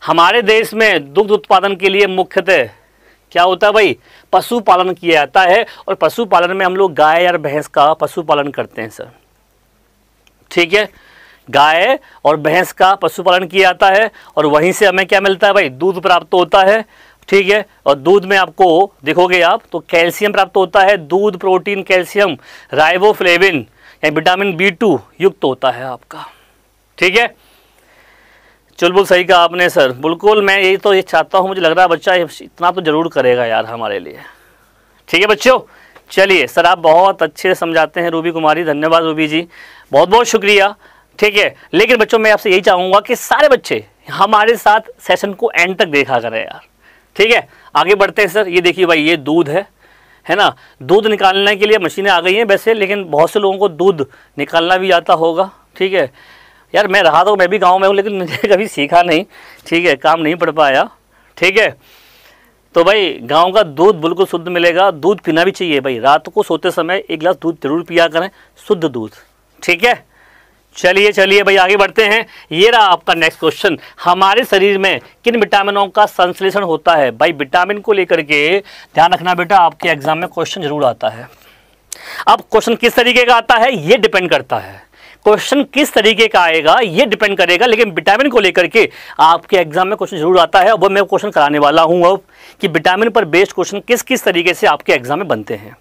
हमारे देश में दुग्ध उत्पादन के लिए मुख्यतः क्या होता है भाई पशुपालन किया जाता है और पशुपालन में हम लोग गाय और भैंस का पशुपालन करते हैं सर ठीक है गाय और भैंस का पशुपालन किया जाता है और वहीं से हमें क्या मिलता है भाई दूध प्राप्त होता है ठीक है और दूध में आपको देखोगे आप तो कैल्शियम प्राप्त होता है दूध protein calcium riboflavin vitamin B two युक्त होता है आपका ठीक है चुलबुल सही कहा आपने सर बिल्कुल मैं यही तो ये चाहता हूँ मुझे लग रहा है बच्चा इतना तो ज़रूर करेगा यार हमारे लिए ठीक है बच्चों चलिए सर आप बहुत अच्छे से समझाते हैं रूबी कुमारी धन्यवाद रूबी जी बहुत बहुत शुक्रिया ठीक है लेकिन बच्चों मैं आपसे यही चाहूँगा कि सारे बच्चे हमारे साथ सेशन को एंड तक देखा करें यार ठीक है आगे बढ़ते हैं सर ये देखिए भाई ये दूध है है ना दूध निकालने के लिए मशीनें आ गई हैं वैसे लेकिन बहुत से लोगों को दूध निकालना भी आता होगा ठीक है यार मैं रहा तो मैं भी गाँव में हूँ लेकिन मुझे कभी सीखा नहीं ठीक है काम नहीं पड़ पाया ठीक है तो भाई गांव का दूध बिल्कुल शुद्ध मिलेगा दूध पीना भी चाहिए भाई रात को सोते समय एक गिलास दूध जरूर पिया करें शुद्ध दूध ठीक है चलिए चलिए भाई आगे बढ़ते हैं ये रहा आपका नेक्स्ट क्वेश्चन हमारे शरीर में किन विटामिनों का संश्लेषण होता है भाई विटामिन को लेकर के ध्यान रखना बेटा आपके एग्जाम में क्वेश्चन जरूर आता है अब क्वेश्चन किस तरीके का आता है ये डिपेंड करता है क्वेश्चन किस तरीके का आएगा ये डिपेंड करेगा लेकिन विटामिन को लेकर के आपके एग्जाम में क्वेश्चन जरूर आता है अब मैं क्वेश्चन कराने वाला हूँ अब कि विटामिन पर बेस्ड क्वेश्चन किस किस तरीके से आपके एग्जाम में बनते हैं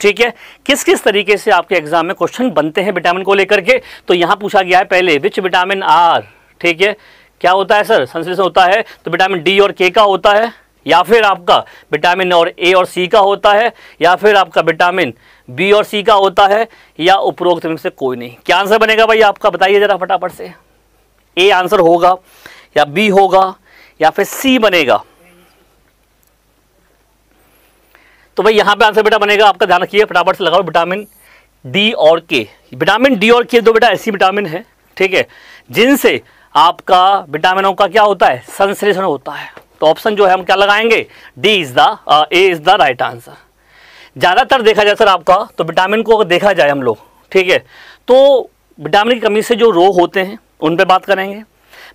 ठीक है किस किस तरीके से आपके एग्जाम में क्वेश्चन बनते हैं विटामिन को लेकर के तो यहाँ पूछा गया है पहले विच विटामिन आर ठीक है क्या होता है सर संश्लेषण होता है तो विटामिन डी और के का होता है या फिर आपका विटामिन और ए और सी का होता है या फिर आपका विटामिन बी और सी का होता है या उपरोक्त में से कोई नहीं क्या आंसर बनेगा भाई आपका बताइए ज़रा फटाफट से ए आंसर होगा या बी होगा या फिर सी बनेगा तो भाई यहाँ पे आंसर बेटा बनेगा आपका ध्यान रखिए फटाफट से लगाओ विटामिन डी और के विटामिन डी और के दो बेटा ऐसी विटामिन है ठीक है जिनसे आपका विटामिनों का क्या होता है संश्लेषण होता है तो ऑप्शन जो है हम क्या लगाएंगे D is the A is the right answer ज़्यादातर देखा जाए सर आपका तो विटामिन को अगर देखा जाए हम लोग ठीक है तो विटामिन की कमी से जो रोग होते हैं उन पर बात करेंगे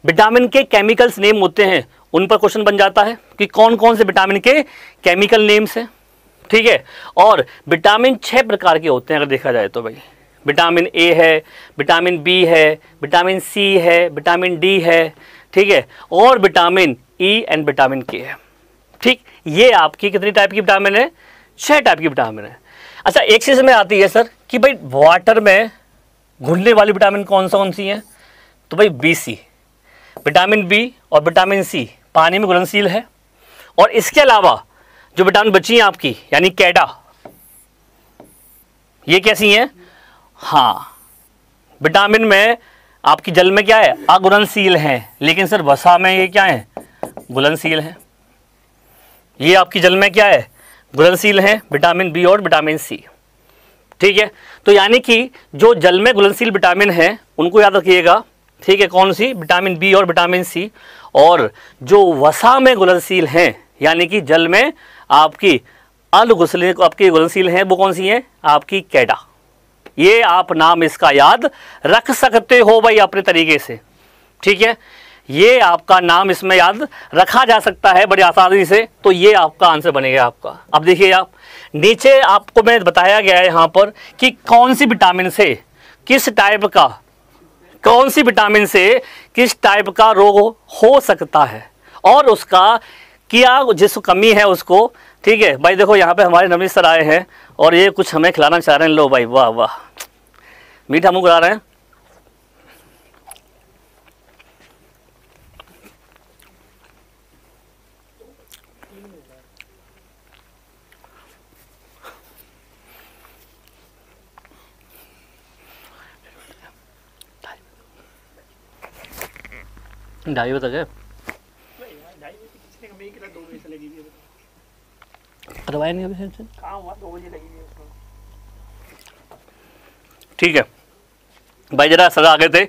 विटामिन के केमिकल्स नेम होते हैं उन पर क्वेश्चन बन जाता है कि कौन कौन से विटामिन के केमिकल नेम्स हैं ठीक है और विटामिन छः प्रकार के होते हैं अगर देखा जाए तो भाई विटामिन ए है विटामिन बी है विटामिन सी है विटामिन डी है ठीक है और vitamin E e and vitamin K है ठीक ये आपकी कितनी टाइप की विटामिन है छः टाइप की विटामिन है अच्छा एक चीज़ में आती है सर कि भाई वाटर में घुलने वाली विटामिन कौन सा कौन सी हैं तो भाई बी सी विटामिन बी और विटामिन सी पानी में घुलनशील है और इसके अलावा जो विटामिन बची हैं आपकी यानी कैडा ये कैसी हैं हाँ विटामिन में आपकी जल में क्या है अगुलनशील हैं लेकिन सर वसा में ये क्या है घुलनशील हैं ये आपकी जल में क्या है घुलनशील हैं विटामिन बी और विटामिन सी ठीक है तो यानी कि जो जल में घुलनशील विटामिन है उनको याद रखिएगा ठीक है कौन सी विटामिन बी और विटामिन सी और जो वसा में घुलनशील हैं यानी कि जल में आपकी अलगुसली आपकी घुलनशील हैं वो कौन सी हैं आपकी कैडा ये आप नाम इसका याद रख सकते हो भाई अपने तरीके से ठीक है ये आपका नाम इसमें याद रखा जा सकता है बड़ी आसानी से तो ये आपका आंसर बनेगा आपका अब देखिए आप नीचे आपको मैं बताया गया है यहाँ पर कि कौन सी विटामिन से किस टाइप का कौन सी विटामिन से किस टाइप का रोग हो सकता है और उसका किया जिस कमी है उसको ठीक है भाई देखो यहाँ पे हमारे नवीन सर आए हैं और ये कुछ हमें खिलाना चाह रहे हैं लो भाई वाह वाह मीठा मुँह करा रहे हैं ढाई बजे तक है करवाया तो नहीं अभी से ठीक है भाई जरा सर आ गए थे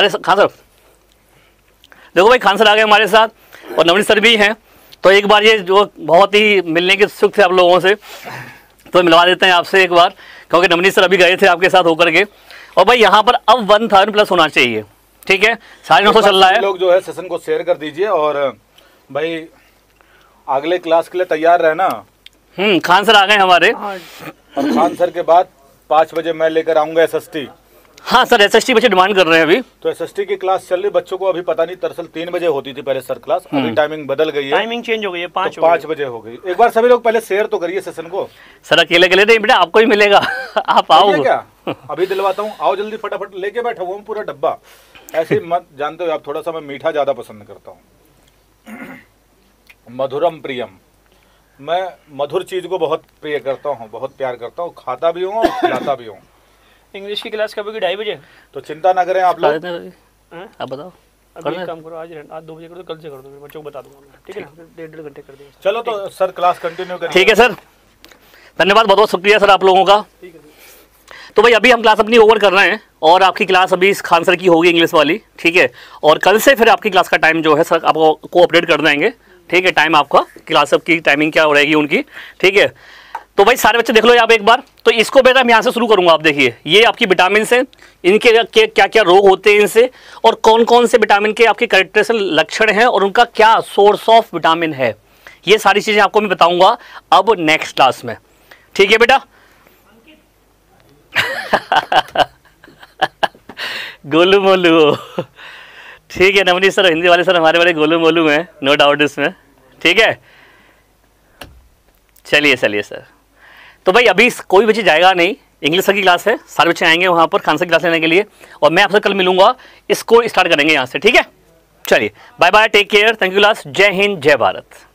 अरे खान सर देखो भाई खान सर आ गए हमारे साथ और नवनीत सर भी हैं तो एक बार ये जो बहुत ही मिलने के सुख थे आप लोगों से तो मिलवा देते हैं आपसे एक बार क्योंकि नवनीत सर अभी गए थे आपके साथ होकर के और भाई यहाँ पर अब वन थाउजेंड प्लस होना चाहिए ठीक है साढ़े नौ सौ चल रहा है लोग जो है सेशन को शेयर कर दीजिए और भाई अगले क्लास के लिए तैयार रहना हम्म खान सर आ गए हमारे और खान सर के बाद पाँच बजे मैं लेकर आऊंगा एस हाँ सर एस बच्चे डिमांड कर रहे हैं अभी तो एस की क्लास चल रही बच्चों को अभी पता नहीं दरअसल तीन बजे होती थी पहले सर क्लास अभी टाइमिंग हम्म। बदल गई है टाइमिंग चेंज हो गई है पाँच तो पाँच बजे हो गई एक बार सभी लोग पहले शेयर तो करिए सेशन को सर अकेले अकेले नहीं बेटा आपको ही मिलेगा आप आओ क्या अभी दिलवाता हूँ आओ जल्दी फटाफट लेके बैठो हुआ पूरा डब्बा ऐसे मत जानते हो आप थोड़ा सा मैं मीठा ज्यादा पसंद करता हूँ मधुरम प्रियम मैं मधुर चीज़ को बहुत प्रिय करता हूँ बहुत प्यार करता हूँ खाता भी हूँ और खिलाता भी हूँ इंग्लिश की क्लास कब होगी ढाई बजे तो चिंता ना करें आप लोग आप बताओ काम करो आज आज दो बजे कर दो तो कल से कर दो बच्चों को बता दूंगा ठीक है ना डेढ़ डेढ़ घंटे कर देंगे चलो तो सर क्लास कंटिन्यू करें ठीक है सर धन्यवाद बहुत बहुत शुक्रिया सर आप लोगों का तो भाई अभी हम क्लास अपनी ओवर कर रहे हैं और आपकी क्लास अभी इस खान सर की होगी इंग्लिश वाली ठीक है और कल से फिर आपकी क्लास का टाइम जो है सर आपको को अपडेट कर देंगे ठीक है टाइम आपका क्लासअप की टाइमिंग क्या हो रहेगी उनकी ठीक है तो भाई सारे बच्चे देख लो आप एक बार तो इसको बेटा मैं यहाँ से शुरू करूँगा आप देखिए ये आपकी विटामिन हैं इनके क्या क्या रोग होते हैं इनसे और कौन कौन से विटामिन के आपके करेक्टरेशन लक्षण हैं और उनका क्या सोर्स ऑफ विटामिन है ये सारी चीज़ें आपको मैं बताऊँगा अब नेक्स्ट क्लास में ठीक है बेटा गोलू मोलू ठीक है नवनीत सर हिंदी वाले सर हमारे बड़े गोलू मोलू हैं नो डाउट इसमें ठीक है चलिए चलिए सर तो भाई अभी कोई बच्चे जाएगा नहीं इंग्लिश की क्लास है सारे बच्चे आएंगे वहाँ पर खानसा की क्लास लेने के लिए और मैं आपसे कल मिलूंगा इसको स्टार्ट करेंगे यहाँ से ठीक है चलिए bye bye take care thank you class जय हिंद जय भारत